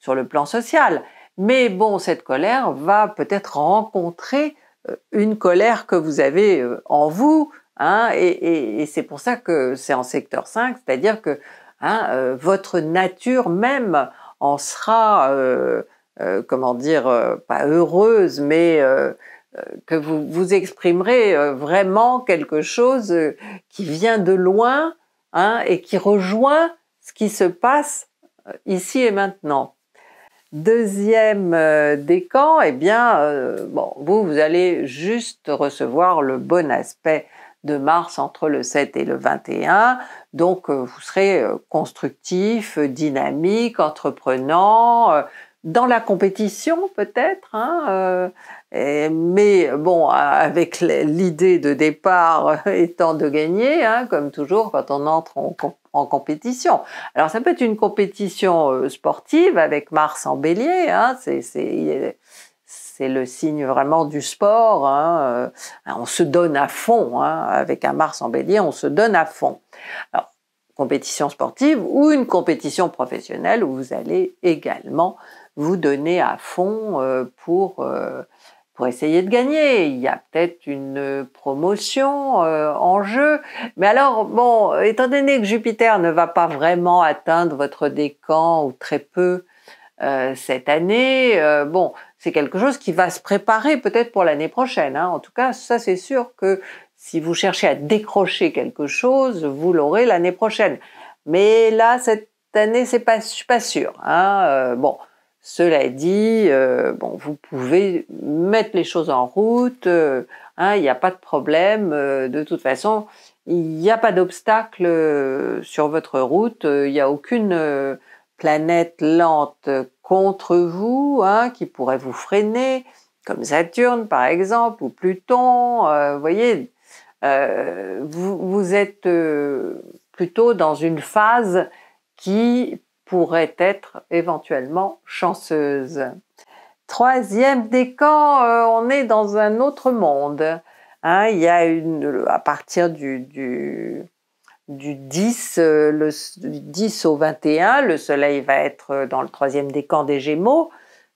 sur le plan social, mais bon, cette colère va peut-être rencontrer euh, une colère que vous avez euh, en vous, hein, et, c'est pour ça que c'est en secteur 5, c'est-à-dire que hein, euh, votre nature même en sera, comment dire, pas heureuse, mais que vous, vous exprimerez vraiment quelque chose qui vient de loin hein, et qui rejoint ce qui se passe ici et maintenant deuxième euh, décan, eh bien, euh, bon, vous, vous allez juste recevoir le bon aspect de Mars entre le 7 et le 21. Donc, euh, vous serez constructif, dynamique, entreprenant, dans la compétition peut-être, hein, mais bon, avec l'idée de départ étant de gagner, hein, comme toujours quand on entre en, compétition, en compétition. Alors ça peut être une compétition euh, sportive avec Mars en bélier, hein, c'est le signe vraiment du sport. Hein, euh, on se donne à fond, hein, avec un Mars en bélier, on se donne à fond. Alors, compétition sportive ou une compétition professionnelle où vous allez également vous donner à fond euh, pour pour essayer de gagner. Il y a peut-être une euh, promotion euh, en jeu. Mais alors, bon, étant donné que Jupiter ne va pas vraiment atteindre votre décan ou très peu euh, cette année, bon, c'est quelque chose qui va se préparer peut-être pour l'année prochaine. Hein. En tout cas, ça c'est sûr que si vous cherchez à décrocher quelque chose, vous l'aurez l'année prochaine. Mais là, cette année, c'est pas, je suis pas sûr. Hein, bon, cela dit, euh, bon, vous pouvez mettre les choses en route, euh, hein, il n'y a pas de problème, euh, de toute façon, il n'y a pas d'obstacle sur votre route, il n'y a aucune planète lente contre vous hein, qui pourrait vous freiner, comme Saturne par exemple, ou Pluton, vous voyez, vous, vous, êtes plutôt dans une phase qui pourrait être éventuellement chanceuse. Troisième décan, euh, on est dans un autre monde. Hein. il y a une, à partir du, du, 10, 10 euh, au 21, le Soleil va être euh, dans le troisième décan des Gémeaux,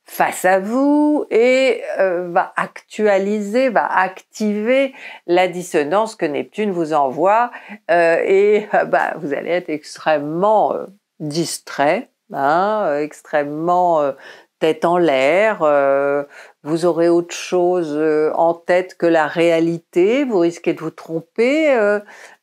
face à vous, et va actualiser, va activer la dissonance que Neptune vous envoie, et bah, vous allez être extrêmement distrait, hein, euh, extrêmement euh, tête en l'air, euh, vous aurez autre chose en tête que la réalité, vous risquez de vous tromper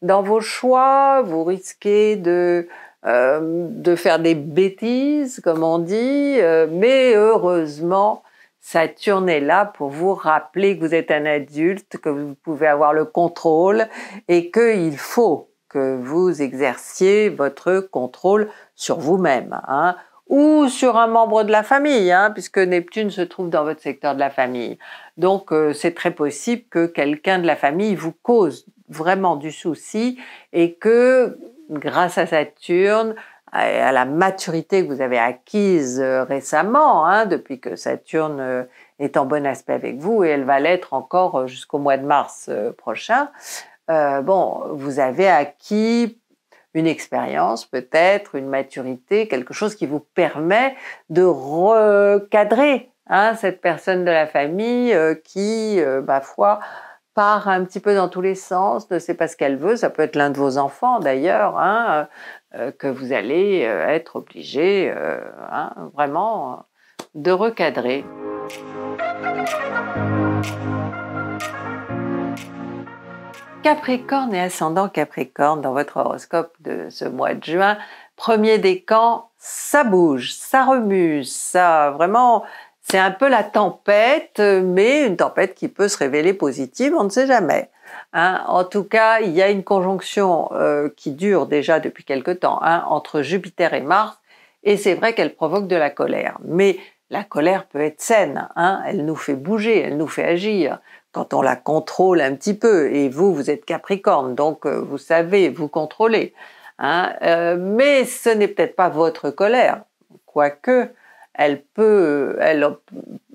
dans vos choix, vous risquez de, de faire des bêtises, comme on dit, mais heureusement, Saturne est là pour vous rappeler que vous êtes un adulte, que vous pouvez avoir le contrôle et qu'il faut que vous exerciez votre contrôle sur vous-même, hein, ou sur un membre de la famille, hein, puisque Neptune se trouve dans votre secteur de la famille. Donc euh, c'est très possible que quelqu'un de la famille vous cause vraiment du souci et que grâce à Saturne, à la maturité que vous avez acquise euh, récemment, hein, depuis que Saturne euh, est en bon aspect avec vous, et elle va l'être encore jusqu'au mois de mars prochain, euh, bon, vous avez acquis une expérience, peut-être une maturité, quelque chose qui vous permet de recadrer hein, cette personne de la famille euh, qui, parfois euh, ma foi, part un petit peu dans tous les sens, ne sait pas ce qu'elle veut. Ça peut être l'un de vos enfants d'ailleurs, hein, que vous allez être obligé hein, vraiment de recadrer. Capricorne et ascendant Capricorne dans votre horoscope de ce mois de juin, premier décan, ça bouge, ça remue, ça vraiment, c'est un peu la tempête, mais une tempête qui peut se révéler positive, on ne sait jamais. Hein. En tout cas, il y a une conjonction euh, qui dure déjà depuis quelque temps hein, entre Jupiter et Mars, et c'est vrai qu'elle provoque de la colère, mais la colère peut être saine, hein, elle nous fait bouger, elle nous fait agir quand on la contrôle un petit peu. Et vous, vous êtes Capricorne, donc euh, vous savez, vous contrôlez. Hein. Euh, mais ce n'est peut-être pas votre colère, quoique elle peut, elle,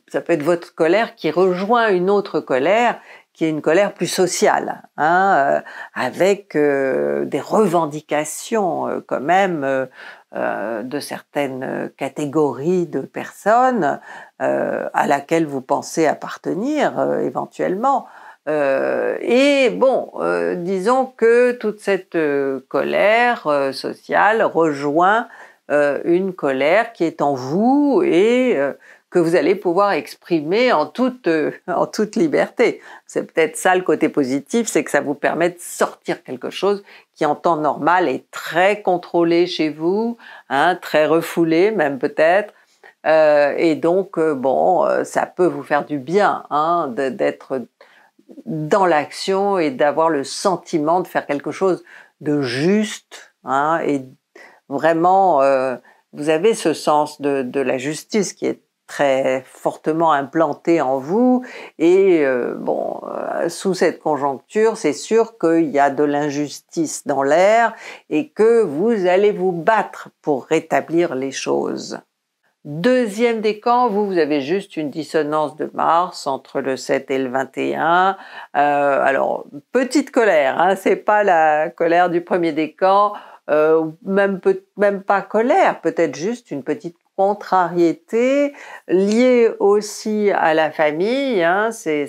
ça peut être votre colère qui rejoint une autre colère qui est une colère plus sociale, hein, euh, avec des revendications quand même euh, de certaines catégories de personnes euh, à laquelle vous pensez appartenir euh, éventuellement. et bon, disons que toute cette colère sociale rejoint une colère qui est en vous et que vous allez pouvoir exprimer en toute, euh, en toute liberté. C'est peut-être ça le côté positif, c'est que ça vous permet de sortir quelque chose qui en temps normal est très contrôlé chez vous, hein, très refoulé même peut-être. Euh, et donc, euh, bon, ça peut vous faire du bien hein, d'être dans l'action et d'avoir le sentiment de faire quelque chose de juste hein, et vraiment vous avez ce sens de, de, la justice qui est très fortement implanté en vous et euh, bon euh, sous cette conjoncture c'est sûr qu'il y a de l'injustice dans l'air et que vous allez vous battre pour rétablir les choses. Deuxième décan, vous, vous avez juste une dissonance de Mars entre le 7 et le 21. Euh, alors, petite colère, ce hein, c'est pas la colère du premier décan, même pas colère, peut-être juste une petite contrariété liée aussi à la famille, hein. c'est,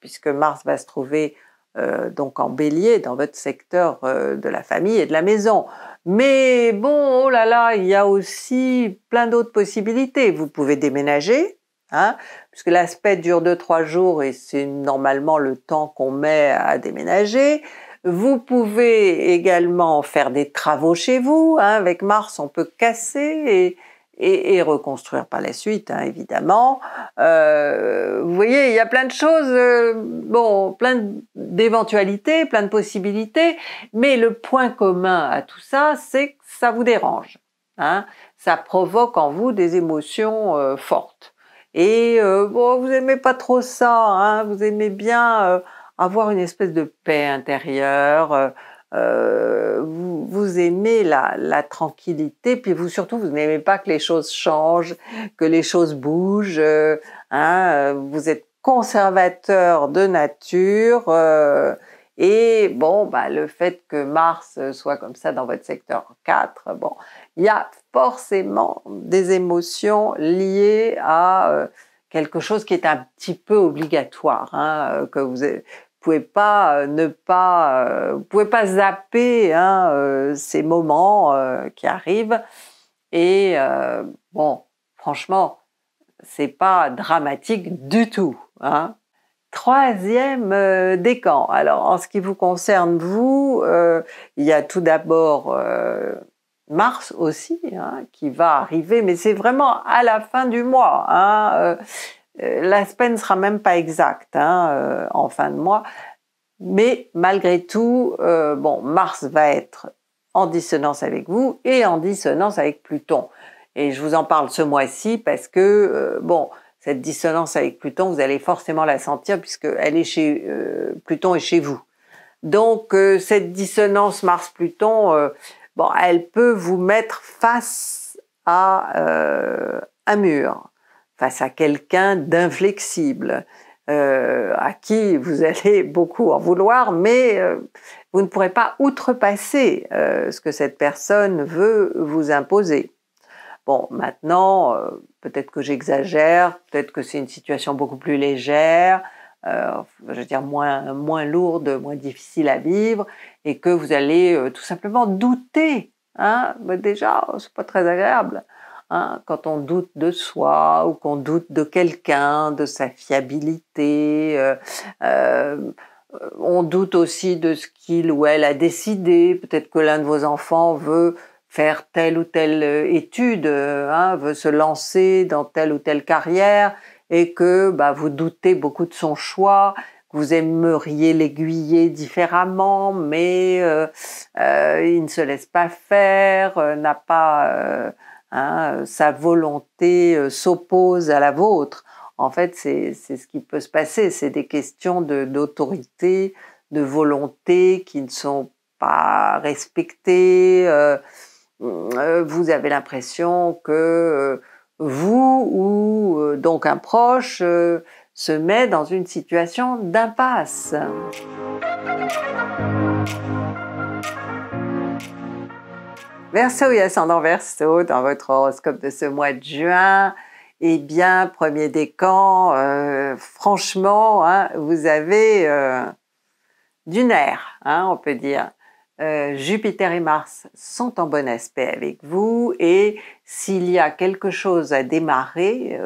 puisque Mars va se trouver euh, donc en bélier dans votre secteur euh, de la famille et de la maison. Mais bon, oh là là, il y a aussi plein d'autres possibilités. Vous pouvez déménager, hein, puisque l'aspect dure 2-3 jours et c'est normalement le temps qu'on met à déménager. Vous pouvez également faire des travaux chez vous. Hein. avec Mars, on peut casser et, et, reconstruire par la suite, hein, évidemment. Euh, vous voyez, il y a plein de choses, euh, bon, plein d'éventualités, plein de possibilités, mais le point commun à tout ça, c'est que ça vous dérange. Hein, ça provoque en vous des émotions euh, fortes. Et euh, bon, vous aimez pas trop ça, hein, vous aimez bien avoir une espèce de paix intérieure euh, vous, aimez la, tranquillité, puis vous surtout vous n'aimez pas que les choses changent, que les choses bougent. Euh, hein, euh, vous êtes conservateur de nature. et bon, bah, le fait que Mars soit comme ça dans votre secteur 4, bon, il y a forcément des émotions liées à quelque chose qui est un petit peu obligatoire, hein, que vous, pouvez pas euh, ne pas, euh, pouvez pas zapper hein, euh, ces moments qui arrivent. Et bon, franchement, c'est pas dramatique du tout. Hein. Troisième décan. Alors, en ce qui vous concerne, vous, il y a tout d'abord Mars aussi, hein, qui va arriver, mais c'est vraiment à la fin du mois. Hein, euh, L'aspect ne sera même pas exact hein, euh, en fin de mois, mais malgré tout, euh, bon, Mars va être en dissonance avec vous et en dissonance avec Pluton. Et je vous en parle ce mois-ci parce que, bon, cette dissonance avec Pluton, vous allez forcément la sentir puisque elle est chez, Pluton est chez vous. Donc, cette dissonance Mars-Pluton, bon, elle peut vous mettre face à un mur face à quelqu'un d'inflexible, euh, à qui vous allez beaucoup en vouloir, mais euh, vous ne pourrez pas outrepasser euh, ce que cette personne veut vous imposer. Bon, maintenant, peut-être que j'exagère, peut-être que c'est une situation beaucoup plus légère, je veux dire moins, lourde, moins difficile à vivre, et que vous allez tout simplement douter. Hein, mais déjà, oh, c'est pas très agréable. Hein, quand on doute de soi ou qu'on doute de quelqu'un, de sa fiabilité, euh, euh, on doute aussi de ce qu'il ou elle a décidé. Peut-être que l'un de vos enfants veut faire telle ou telle euh, étude, hein, veut se lancer dans telle ou telle carrière et que bah, vous doutez beaucoup de son choix, que vous aimeriez l'aiguiller différemment, mais il ne se laisse pas faire, n'a pas Hein, euh, sa volonté euh, s'oppose à la vôtre. En fait, c'est ce qui peut se passer. C'est des questions d'autorité, de, volonté qui ne sont pas respectées. Euh, vous avez l'impression que vous ou donc un proche se met dans une situation d'impasse. Verseau et ascendant Verseau, dans votre horoscope de ce mois de juin, eh bien, premier décan, euh, franchement, hein, vous avez euh, du nerf, hein, on peut dire. Euh, Jupiter et Mars sont en bon aspect avec vous et s'il y a quelque chose à démarrer,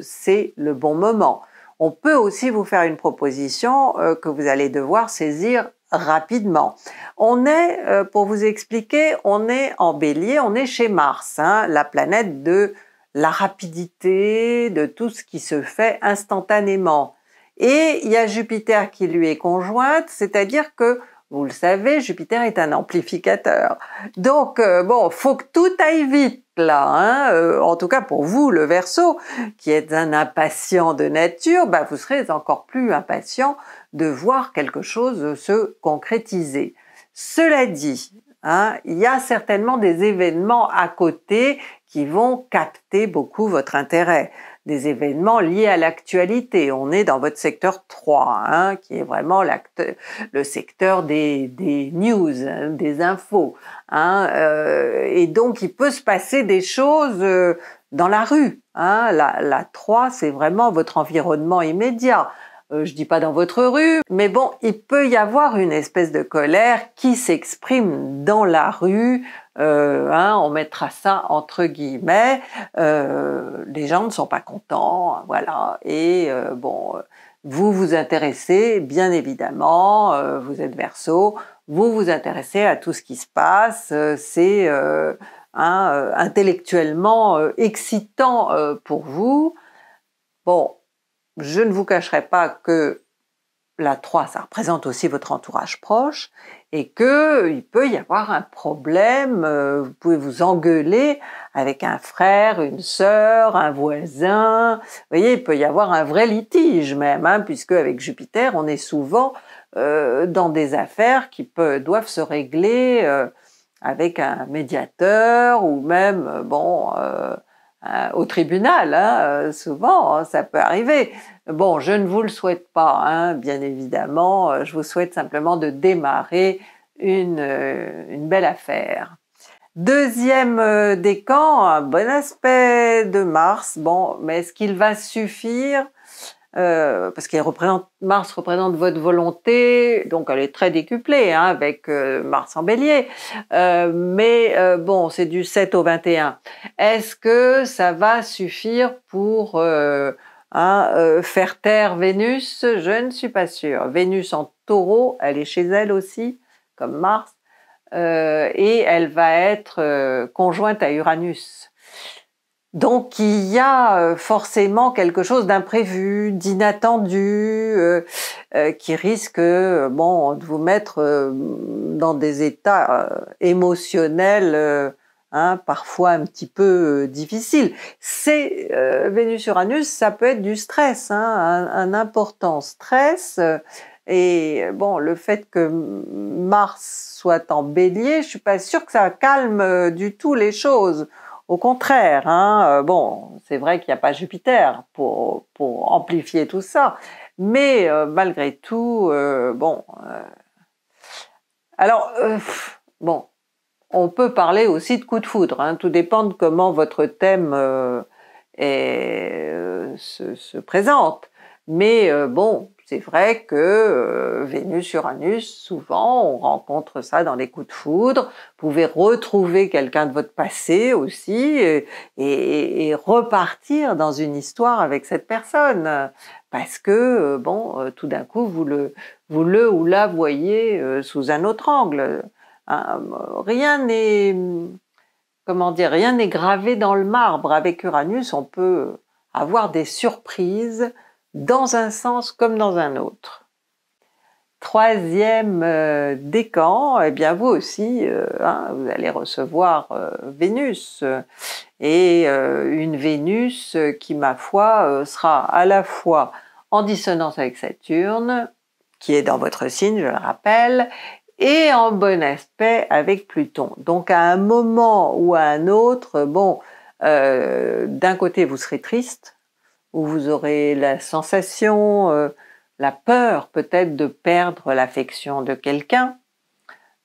c'est le bon moment. On peut aussi vous faire une proposition que vous allez devoir saisir rapidement. On est, euh, pour vous expliquer, on est en bélier, on est chez Mars, hein, la planète de la rapidité, de tout ce qui se fait instantanément. Et il y a Jupiter qui lui est conjointe, c'est-à-dire que vous le savez, Jupiter est un amplificateur. Donc, euh, bon, faut que tout aille vite là. Hein. Euh, en tout cas, pour vous, le Verseau, qui êtes un impatient de nature, bah, vous serez encore plus impatient de voir quelque chose se concrétiser. Cela dit, hein, il y a certainement des événements à côté qui vont capter beaucoup votre intérêt des événements liés à l'actualité. On est dans votre secteur 3, hein, qui est vraiment le secteur des, news, hein, des infos. Hein, euh, et donc, il peut se passer des choses euh, dans la rue. Hein. la, la 3, c'est vraiment votre environnement immédiat. Euh, je dis pas dans votre rue, mais bon, il peut y avoir une espèce de colère qui s'exprime dans la rue. Euh, hein, on mettra ça entre guillemets. Euh, les gens ne sont pas contents, voilà. Et bon, vous vous intéressez, bien évidemment, vous êtes verso, vous vous intéressez à tout ce qui se passe. C'est hein, intellectuellement excitant pour vous. Bon, je ne vous cacherai pas que la 3, ça représente aussi votre entourage proche et que il peut y avoir un problème, euh, vous pouvez vous engueuler avec un frère, une sœur, un voisin. Vous voyez, il peut y avoir un vrai litige même, hein, puisque avec Jupiter, on est souvent euh, dans des affaires qui doivent se régler euh, avec un médiateur ou même, bon, euh, au tribunal, hein, euh, souvent, hein, ça peut arriver. Bon, je ne vous le souhaite pas, hein, bien évidemment, euh, je vous souhaite simplement de démarrer une, une belle affaire. Deuxième décan, un bon aspect de Mars, bon, mais est-ce qu'il va suffire euh, parce qu'elle Mars représente votre volonté, donc elle est très décuplée hein, avec euh, Mars en bélier, euh, mais bon, c'est du 7 au 21. Est-ce que ça va suffire pour hein, faire taire Vénus Je ne suis pas sûre. Vénus en taureau, elle est chez elle aussi, comme Mars, et elle va être conjointe à Uranus. Donc il y a euh, forcément quelque chose d'imprévu, d'inattendu, euh, euh, qui risque bon, de vous mettre dans des états émotionnels hein, parfois un petit peu difficiles. C'est Vénus-Uranus, ça peut être du stress, hein, un, important stress. et bon, le fait que Mars soit en bélier, je suis pas sûre que ça calme du tout les choses. Au contraire, hein, euh, bon, c'est vrai qu'il n'y a pas Jupiter pour, amplifier tout ça, mais euh, malgré tout, euh, bon. alors, bon, on peut parler aussi de coup de foudre, hein. tout dépend de comment votre thème se, présente. Mais bon, c'est vrai que euh, Vénus-Uranus, souvent, on rencontre ça dans les coups de foudre. Vous pouvez retrouver quelqu'un de votre passé aussi et, repartir dans une histoire avec cette personne. Parce que, euh, bon, euh, tout d'un coup, vous le, vous le ou la voyez sous un autre angle. Hein, rien n'est comment dire, rien n'est gravé dans le marbre. Avec Uranus, on peut avoir des surprises dans un sens comme dans un autre. Troisième euh, décan, eh bien vous aussi, euh, hein, vous allez recevoir euh, Vénus et une Vénus qui, ma foi, sera à la fois en dissonance avec Saturne, qui est dans votre signe, je le rappelle, et en bon aspect avec Pluton. Donc à un moment ou à un autre, bon, d'un côté vous serez triste, où vous aurez la sensation, euh, la peur peut-être de perdre l'affection de quelqu'un.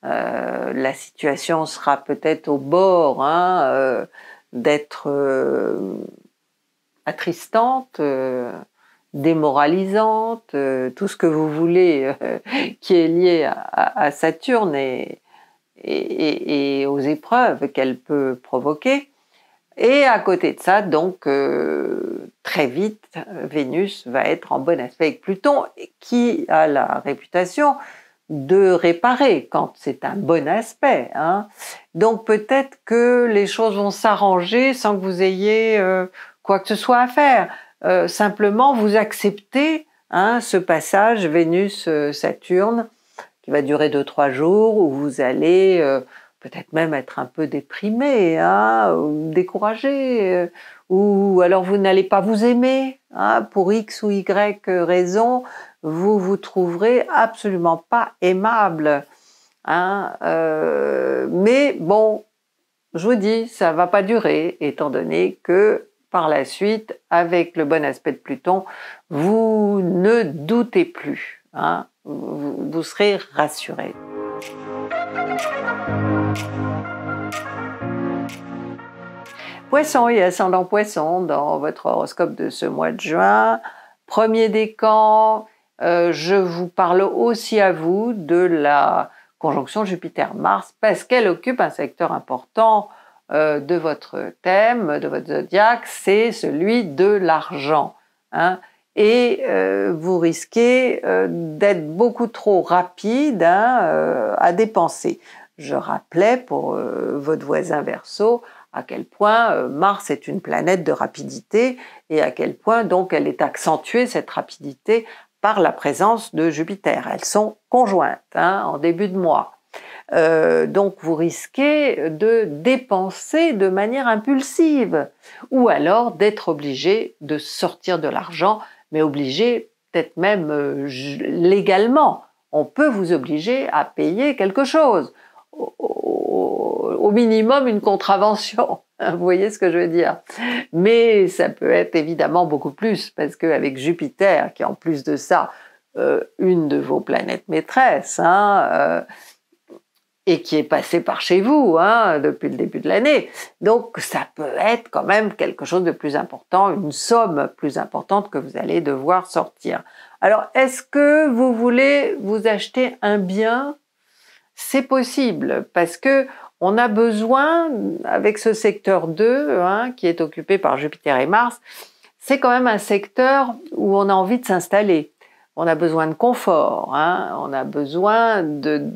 Euh, la situation sera peut-être au bord hein, euh, d'être attristante, démoralisante, tout ce que vous voulez qui est lié à, Saturne et, aux épreuves qu'elle peut provoquer. Et à côté de ça, donc, euh, très vite, Vénus va être en bon aspect avec Pluton, qui a la réputation de réparer quand c'est un bon aspect. Hein. Donc peut-être que les choses vont s'arranger sans que vous ayez euh, quoi que ce soit à faire. Euh, simplement, vous acceptez hein, ce passage Vénus-Saturne qui va durer 2 trois jours où vous allez peut-être même être un peu déprimé, hein, découragé, euh, ou alors vous n'allez pas vous aimer, hein. pour X ou Y raison, vous vous trouverez absolument pas aimable. Hein, euh, mais bon, je vous dis, ça va pas durer, étant donné que par la suite, avec le bon aspect de Pluton, vous ne doutez plus, vous serez rassuré. Poisson, et ascendant poisson dans votre horoscope de ce mois de juin. Premier décan, euh, je vous parle aussi à vous de la conjonction Jupiter-Mars parce qu'elle occupe un secteur important euh, de votre thème, de votre zodiaque, c'est celui de l'argent. Hein. et euh, vous risquez euh, d'être beaucoup trop rapide hein, à dépenser. Je rappelais pour votre voisin verso à quel point euh, Mars est une planète de rapidité et à quel point donc elle est accentuée, cette rapidité, par la présence de Jupiter. Elles sont conjointes hein, en début de mois. Euh, donc vous risquez de dépenser de manière impulsive ou alors d'être obligé de sortir de l'argent, mais obligé peut-être même euh, légalement. On peut vous obliger à payer quelque chose au, minimum une contravention. Vous voyez ce que je veux dire Mais ça peut être évidemment beaucoup plus, parce qu'avec Jupiter, qui est en plus de ça euh, une de vos planètes maîtresses, hein, euh, et qui est passée par chez vous hein, depuis le début de l'année, donc ça peut être quand même quelque chose de plus important, une somme plus importante que vous allez devoir sortir. Alors, est-ce que vous voulez vous acheter un bien c'est possible parce que on a besoin, avec ce secteur 2, hein, qui est occupé par Jupiter et Mars, c'est quand même un secteur où on a envie de s'installer. On a besoin de confort, hein, on a besoin de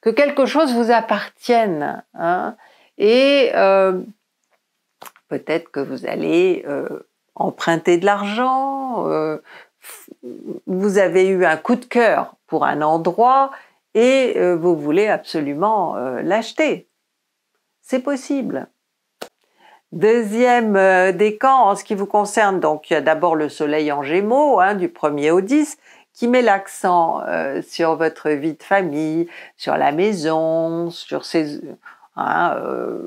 que quelque chose vous appartienne. Hein, et euh, peut-être que vous allez euh, emprunter de l'argent, euh, vous avez eu un coup de cœur pour un endroit, et euh, vous voulez absolument euh, l'acheter. C'est possible. Deuxième euh, décan en ce qui vous concerne, donc il y a d'abord le soleil en gémeaux hein, du 1er au 10 qui met l'accent sur votre vie de famille, sur la maison, sur ses, Hein, euh,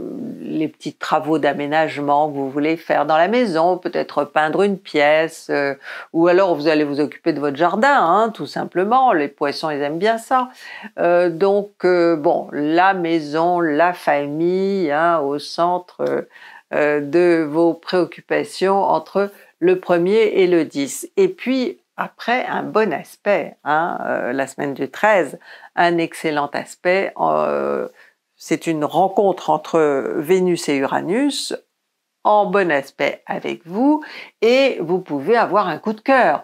les petits travaux d'aménagement que vous voulez faire dans la maison, peut-être peindre une pièce, euh, ou alors vous allez vous occuper de votre jardin, hein, tout simplement. Les poissons, ils aiment bien ça. Euh, donc, bon, la maison, la famille, hein, au centre de vos préoccupations entre le 1er et le 10. Et puis, après, un bon aspect, hein, la semaine du 13, un excellent aspect c'est une rencontre entre Vénus et Uranus en bon aspect avec vous et vous pouvez avoir un coup de cœur.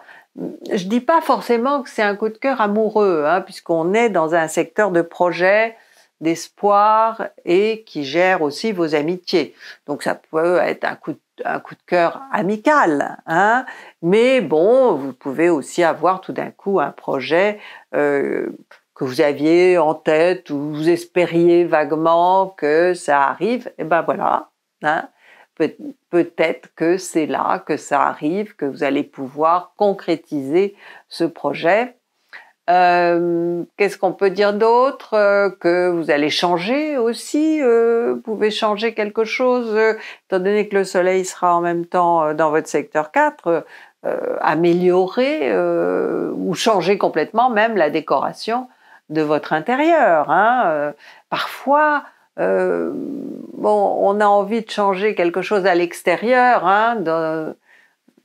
Je dis pas forcément que c'est un coup de cœur amoureux, hein, puisqu'on est dans un secteur de projet, d'espoir et qui gère aussi vos amitiés. Donc ça peut être un coup de, un cœur amical, hein, mais bon, vous pouvez aussi avoir tout d'un coup un projet. Euh, que vous aviez en tête ou vous espériez vaguement que ça arrive, et eh ben voilà, hein. peut-être que c'est là que ça arrive, que vous allez pouvoir concrétiser ce projet. Euh, qu'est-ce qu'on peut dire d'autre euh, Que vous allez changer aussi, euh, vous pouvez changer quelque chose, étant donné que le soleil sera en même temps dans votre secteur 4, améliorer ou changer complètement même la décoration de votre intérieur. Hein, euh, parfois, euh, bon, on a envie de changer quelque chose à l'extérieur, hein,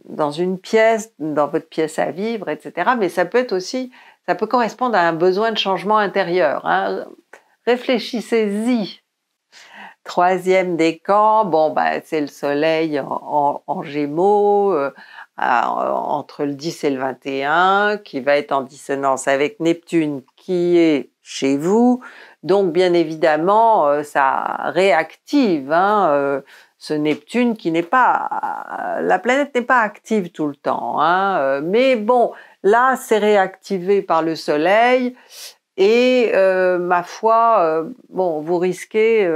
dans, une pièce, dans votre pièce à vivre, etc. Mais ça peut être aussi, ça peut correspondre à un besoin de changement intérieur. Hein. Réfléchissez-y. Troisième décan, bon, bah, c'est le soleil en, gémeaux. Euh, euh, entre le 10 et le 21, qui va être en dissonance avec Neptune qui est chez vous. Donc bien évidemment, euh, ça réactive hein, euh, ce Neptune qui n'est pas... La planète n'est pas active tout le temps. Hein. mais bon, là, c'est réactivé par le Soleil. Et ma foi, bon, vous risquez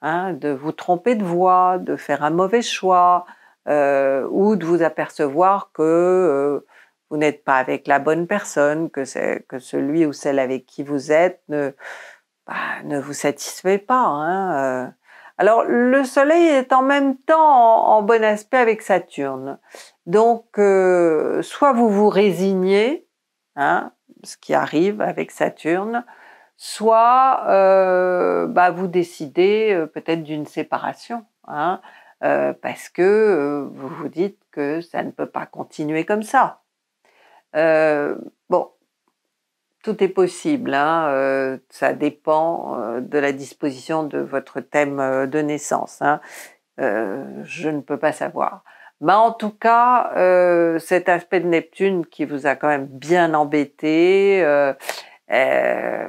hein, de vous tromper de voie, de faire un mauvais choix, euh, ou de vous apercevoir que euh, vous n'êtes pas avec la bonne personne, que, que celui ou celle avec qui vous êtes ne, bah, vous satisfait pas. Hein, euh. Alors le Soleil est en même temps en, bon aspect avec Saturne. Donc soit vous vous résignez, hein, ce qui arrive avec Saturne, soit bah, vous décidez peut-être d'une séparation. Hein. Euh, parce que euh, vous vous dites que ça ne peut pas continuer comme ça. Euh, bon, tout est possible, hein, ça dépend de la disposition de votre thème de naissance. Hein. je ne peux pas savoir. Mais en tout cas, cet aspect de Neptune qui vous a quand même bien embêté,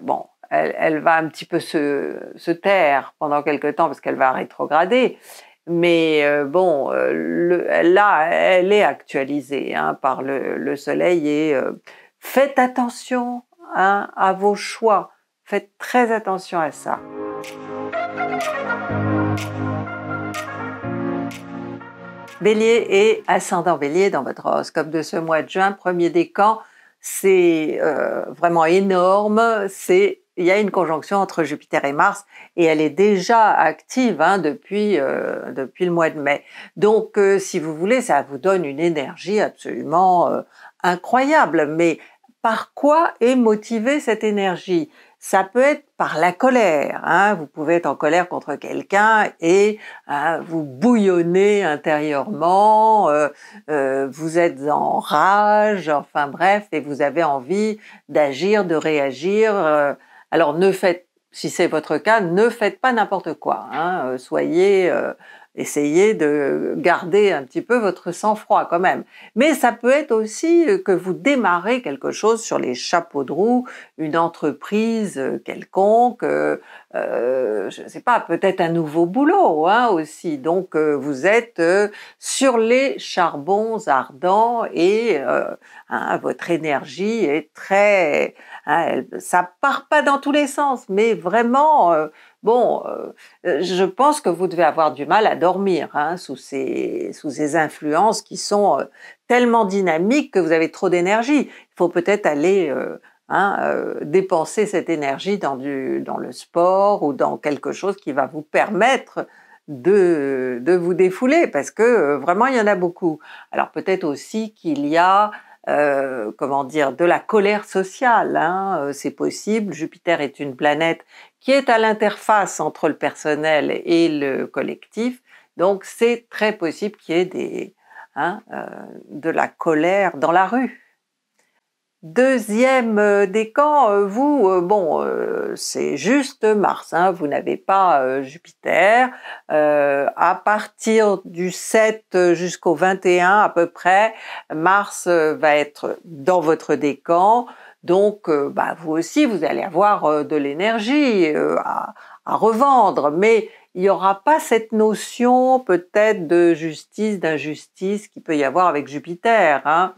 bon, elle, va un petit peu se, se taire pendant quelque temps parce qu'elle va rétrograder, mais euh, bon, euh, là, elle est actualisée hein, par le, soleil et euh, faites attention hein, à vos choix. Faites très attention à ça. Bélier et ascendant Bélier dans votre horoscope de ce mois de juin, premier décan, c'est vraiment énorme, c'est il y a une conjonction entre Jupiter et Mars et elle est déjà active hein, depuis, euh, depuis le mois de mai. Donc, euh, si vous voulez, ça vous donne une énergie absolument euh, incroyable. Mais par quoi est motivée cette énergie ça peut être par la colère. Hein. Vous pouvez être en colère contre quelqu'un et hein, vous bouillonnez intérieurement, vous êtes en rage, enfin bref, et vous avez envie d'agir, de réagir. Alors ne faites, si c'est votre cas, ne faites pas n'importe quoi. Hein, euh, soyez euh, essayez de garder un petit peu votre sang-froid quand même. Mais ça peut être aussi euh, que vous démarrez quelque chose sur les chapeaux de roue, une entreprise euh, quelconque, euh, je ne sais pas, peut-être un nouveau boulot hein, aussi. Donc vous êtes sur les charbons ardents et hein, votre énergie est très... Hein, ça part pas dans tous les sens, mais vraiment Bon, euh, je pense que vous devez avoir du mal à dormir hein, sous, ces, influences qui sont euh, tellement dynamiques que vous avez trop d'énergie. Il faut peut-être aller euh, hein, dépenser cette énergie dans, le sport ou dans quelque chose qui va vous permettre de, vous défouler parce que vraiment il y en a beaucoup. Alors peut-être aussi qu'il y a comment dire, de la colère sociale. Hein. c'est possible. Jupiter est une planète qui est à l'interface entre le personnel et le collectif. Donc c'est très possible qu'il y ait des, hein, euh, de la colère dans la rue. Deuxième euh, décan, euh, vous, bon, c'est juste Mars, hein, vous n'avez pas Jupiter. à partir du 7 jusqu'au 21 à peu près, Mars va être dans votre décan. Donc, euh, bah, vous aussi, vous allez avoir euh, de l'énergie euh, à, revendre, mais il n'y aura pas cette notion peut-être de justice, d'injustice qui peut y avoir avec Jupiter. Hein.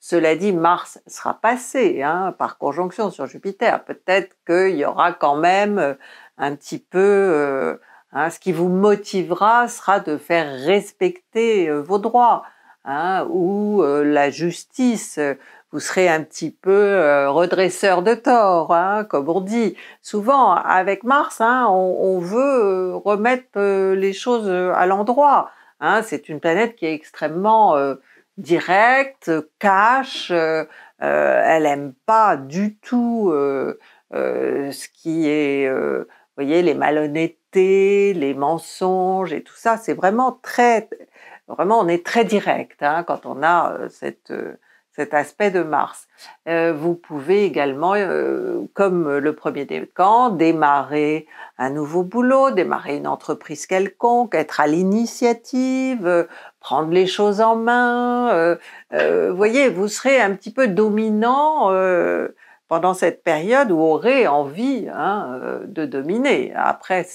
Cela dit, Mars sera passé hein, par conjonction sur Jupiter. Peut-être qu'il y aura quand même un petit peu... Hein, ce qui vous motivera sera de faire respecter vos droits ou la justice vous serez un petit peu euh, redresseur de tort, hein, comme on dit. Souvent, avec Mars, hein, on, veut euh, remettre euh, les choses à l'endroit. Hein. C'est une planète qui est extrêmement directe, cache, elle aime pas du tout ce qui est, vous voyez, les malhonnêtetés, les mensonges et tout ça. C'est vraiment très, vraiment, on est très direct hein, quand on a cette aspect de Mars. Euh, vous pouvez également, euh, comme le premier décan, démarrer un nouveau boulot, démarrer une entreprise quelconque, être à l'initiative, euh, prendre les choses en main. Vous voyez, vous serez un petit peu dominant pendant cette période ou aurez envie hein, de dominer. Après,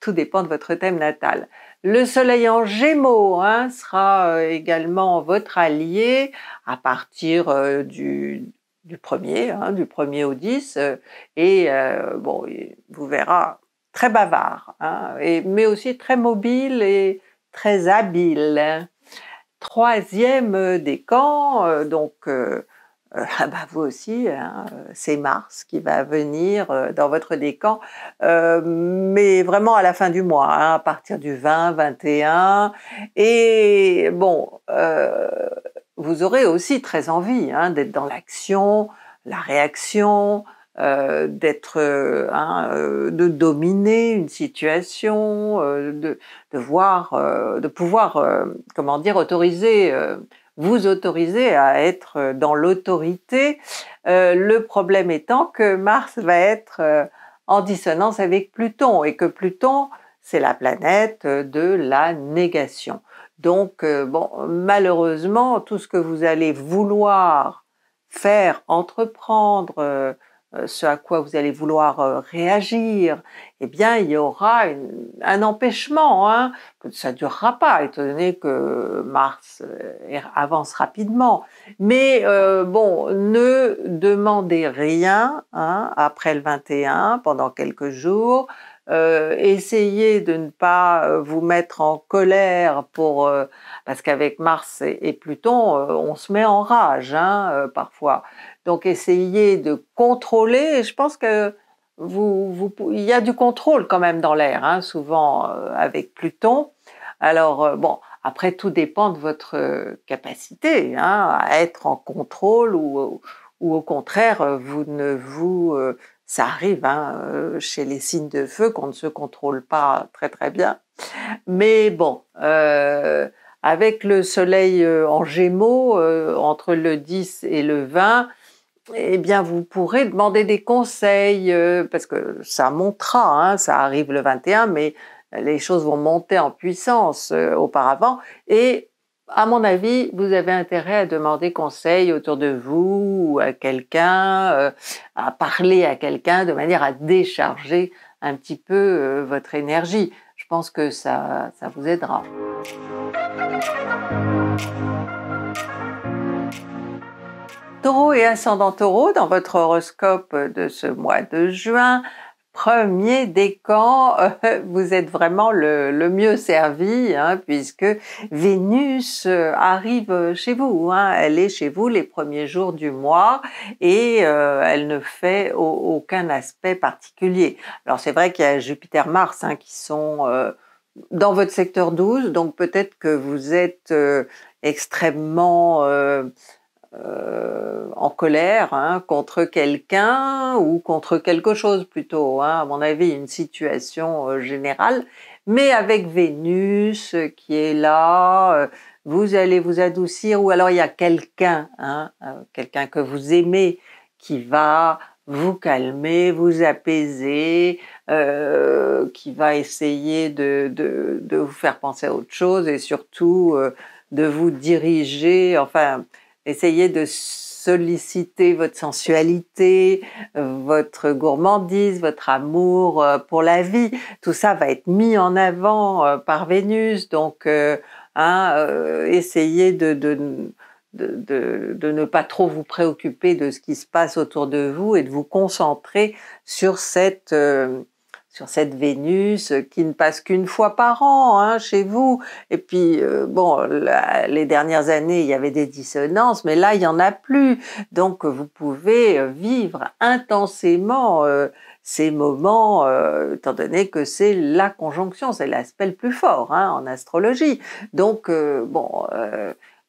tout dépend de votre thème natal. Le soleil en gémeaux hein, sera euh, également votre allié à partir euh, du du premier, hein, du premier au 10, euh, et bon, vous verra très bavard, hein, mais aussi très mobile et très habile. Troisième décan, donc euh, ah bah, vous aussi, hein, euh, c'est Mars qui va venir euh, dans votre décan, mais vraiment à la fin du mois, hein, à partir du 20, 21. Et bon, vous aurez aussi très envie hein, d'être dans l'action, la réaction, d'être hein, de dominer une situation de, de voir de pouvoir comment dire autoriser vous autorisez à être euh, dans l'autorité, euh, le problème étant que Mars va être euh, en dissonance avec Pluton et que Pluton, c'est la planète de la négation. Donc, bon, malheureusement, tout ce que vous allez vouloir faire, entreprendre, euh, ce à quoi vous allez vouloir euh, réagir, eh bien, il y aura un empêchement. Hein, ça ne durera pas, étant donné que Mars euh, avance rapidement. Mais bon, ne demandez rien hein, après le 21, pendant quelques jours. essayez de ne pas vous mettre en colère pour parce qu'avec Mars et, Pluton, on se met en rage hein, parfois. Donc essayez de contrôler, je pense que vous, il y a du contrôle quand même dans l'air, hein, souvent euh, avec Pluton. Alors euh, bon, après tout dépend de votre capacité hein, à être en contrôle ou, ou, au contraire, vous ne vous... Euh, ça arrive hein, chez les signes de feu qu'on ne se contrôle pas très très bien. Mais bon, avec le soleil en gémeaux, entre le 10 et le 20, eh bien, vous pourrez demander des conseils, euh, parce que ça montera, hein, ça arrive le 21, mais les choses vont monter en puissance euh, auparavant. Et à mon avis, vous avez intérêt à demander conseil autour de vous, ou à quelqu'un, euh, à parler à quelqu'un de manière à décharger un petit peu votre énergie. Je pense que ça, ça vous aidera. Taureau et ascendant taureau dans votre horoscope de ce mois de juin, premier décan, euh, vous êtes vraiment le, mieux servi hein, puisque Vénus euh, arrive chez vous. Hein. elle est chez vous les premiers jours du mois et euh, elle ne fait aucun aspect particulier. Alors c'est vrai qu'il y a Jupiter-Mars hein, qui sont dans votre secteur 12, donc peut-être que vous êtes extrêmement euh, en colère hein, contre quelqu'un ou contre quelque chose plutôt, hein. à mon avis, une situation euh, générale, mais avec Vénus euh, qui est là, vous allez vous adoucir, ou alors il y a quelqu'un, hein, quelqu'un que vous aimez qui va vous calmer, vous apaiser, qui va essayer de, de, vous faire penser à autre chose et surtout de vous diriger, enfin, essayez de solliciter votre sensualité, euh, votre gourmandise, votre amour euh, pour la vie. Tout ça va être mis en avant euh, par Vénus. Donc, hein, essayez de, de ne pas trop vous préoccuper de ce qui se passe autour de vous et de vous concentrer sur cette sur cette Vénus euh, qui ne passe qu'une fois par an hein, chez vous. Et puis, euh, bon, les dernières années, il y avait des dissonances, mais là, il n'y en a plus. Donc, vous pouvez euh, vivre intensément ces moments, étant donné que c'est la conjonction, c'est l'aspect le plus fort hein, en astrologie. Donc, bon,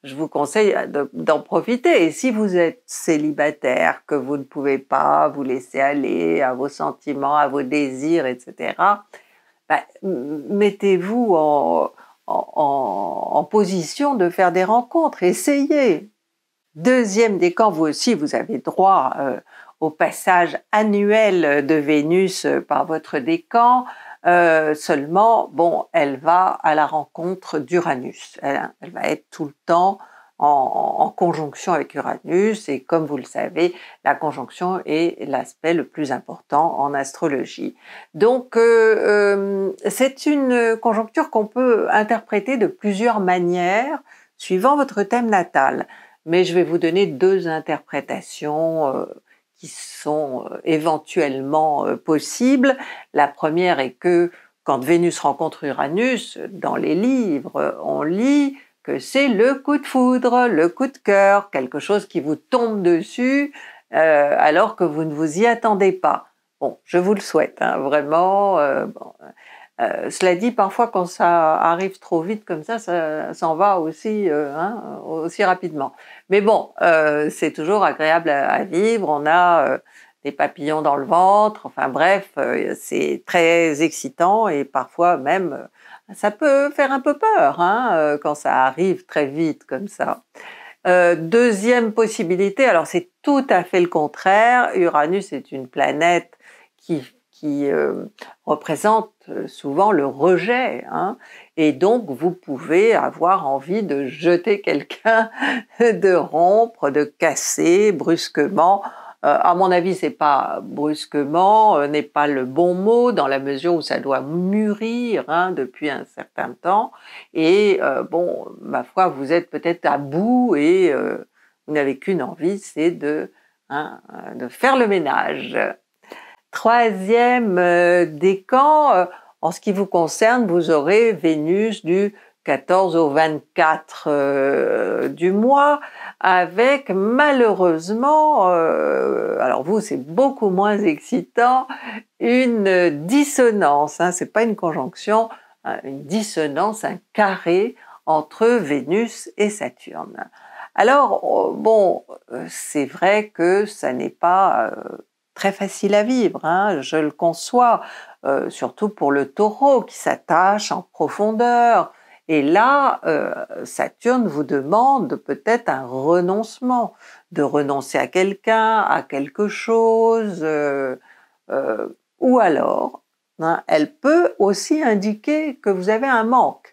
je vous conseille euh, d'en profiter. Et si vous êtes célibataire, que vous ne pouvez pas vous laisser aller à vos sentiments, à vos désirs, etc., bah, mettez-vous en, position de faire des rencontres, essayez. Deuxième décan, vous aussi, vous avez droit euh, au passage annuel de Vénus euh, par votre décan. Euh, seulement, bon, elle va à la rencontre d'Uranus. Elle, va être tout le temps en, conjonction avec Uranus et comme vous le savez, la conjonction est l'aspect le plus important en astrologie. Donc euh, euh, c'est une conjoncture qu'on peut interpréter de plusieurs manières suivant votre thème natal. Mais je vais vous donner deux interprétations sont euh, éventuellement euh, possibles. La première est que quand Vénus rencontre Uranus, dans les livres, on lit que c'est le coup de foudre, le coup de cœur, quelque chose qui vous tombe dessus euh, alors que vous ne vous y attendez pas. Bon, je vous le souhaite, hein, vraiment. Euh, cela dit, parfois, quand ça arrive trop vite comme ça, ça s'en va aussi, euh, hein, aussi rapidement. Mais bon, euh, c'est toujours agréable à, vivre. On a des papillons dans le ventre. Enfin bref, c'est très excitant et parfois même, ça peut faire un peu peur hein, quand ça arrive très vite comme ça. deuxième possibilité, alors c'est tout à fait le contraire. Uranus est une planète qui qui euh, représente euh, souvent le rejet. Hein. et donc, vous pouvez avoir envie de jeter quelqu'un, de rompre, de casser brusquement. Euh, à mon avis, c'est pas brusquement, n'est pas le bon mot dans la mesure où ça doit mûrir hein, depuis un certain temps. Et bon, ma foi, vous êtes peut-être à bout et vous n'avez qu'une envie, c'est de hein, faire le ménage troisième euh, décan, euh, en ce qui vous concerne, vous aurez Vénus du 14 au 24 euh, du mois, avec malheureusement, alors vous c'est beaucoup moins excitant, une dissonance, hein, c'est pas une conjonction, hein, une dissonance, un carré entre Vénus et Saturne. Alors oh, bon, c'est vrai que ça n'est pas très facile à vivre, hein, je le conçois, euh, surtout pour le taureau qui s'attache en profondeur. Et là, euh, Saturne vous demande peut-être un renoncement, de renoncer à quelqu'un, à quelque chose, euh, ou alors, hein, elle peut aussi indiquer que vous avez un manque.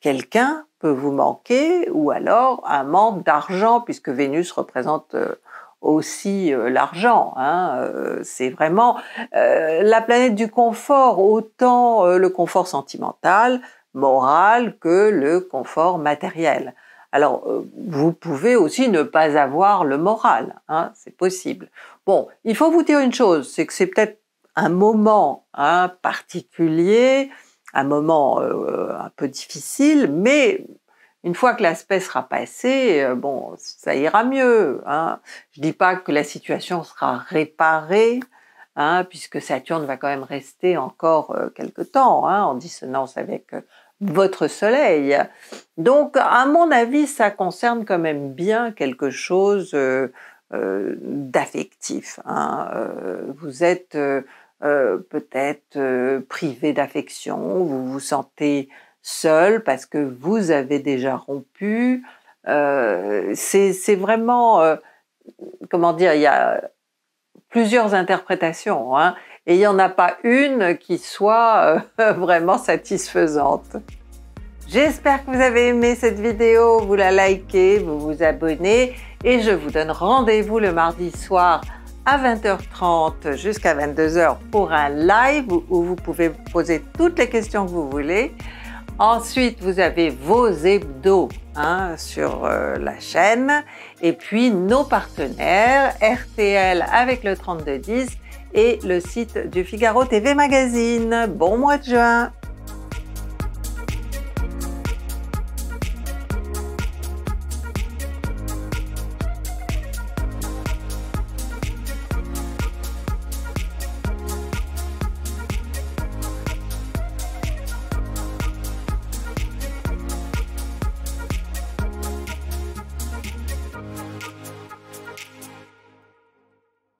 quelqu'un peut vous manquer, ou alors un manque d'argent, puisque Vénus représente aussi euh, l'argent. Hein. Euh, c'est vraiment euh, la planète du confort, autant le confort sentimental, moral que le confort matériel. Alors, vous pouvez aussi ne pas avoir le moral, hein, c'est possible. Bon, il faut vous dire une chose, c'est que c'est peut-être un moment hein, particulier, un moment un peu difficile, mais une fois que l'aspect sera passé, euh, bon, ça ira mieux. Hein. Je ne dis pas que la situation sera réparée, hein, puisque Saturne va quand même rester encore euh, quelque temps hein, en dissonance avec euh, votre Soleil. Donc, à mon avis, ça concerne quand même bien quelque chose d'affectif. vous êtes peut-être privé d'affection, vous vous sentez seul parce que vous avez déjà rompu. Euh, c'est vraiment, euh, comment dire, il y a plusieurs interprétations hein, et il n'y en a pas une qui soit euh, vraiment satisfaisante. J'espère que vous avez aimé cette vidéo, vous la likez, vous vous abonnez et je vous donne rendez-vous le mardi soir à 20h30 jusqu'à 22h pour un live où vous pouvez poser toutes les questions que vous voulez. Ensuite, vous avez vos hebdos hein, sur euh, la chaîne et puis nos partenaires RTL avec le 3210 et le site du Figaro TV Magazine. Bon mois de juin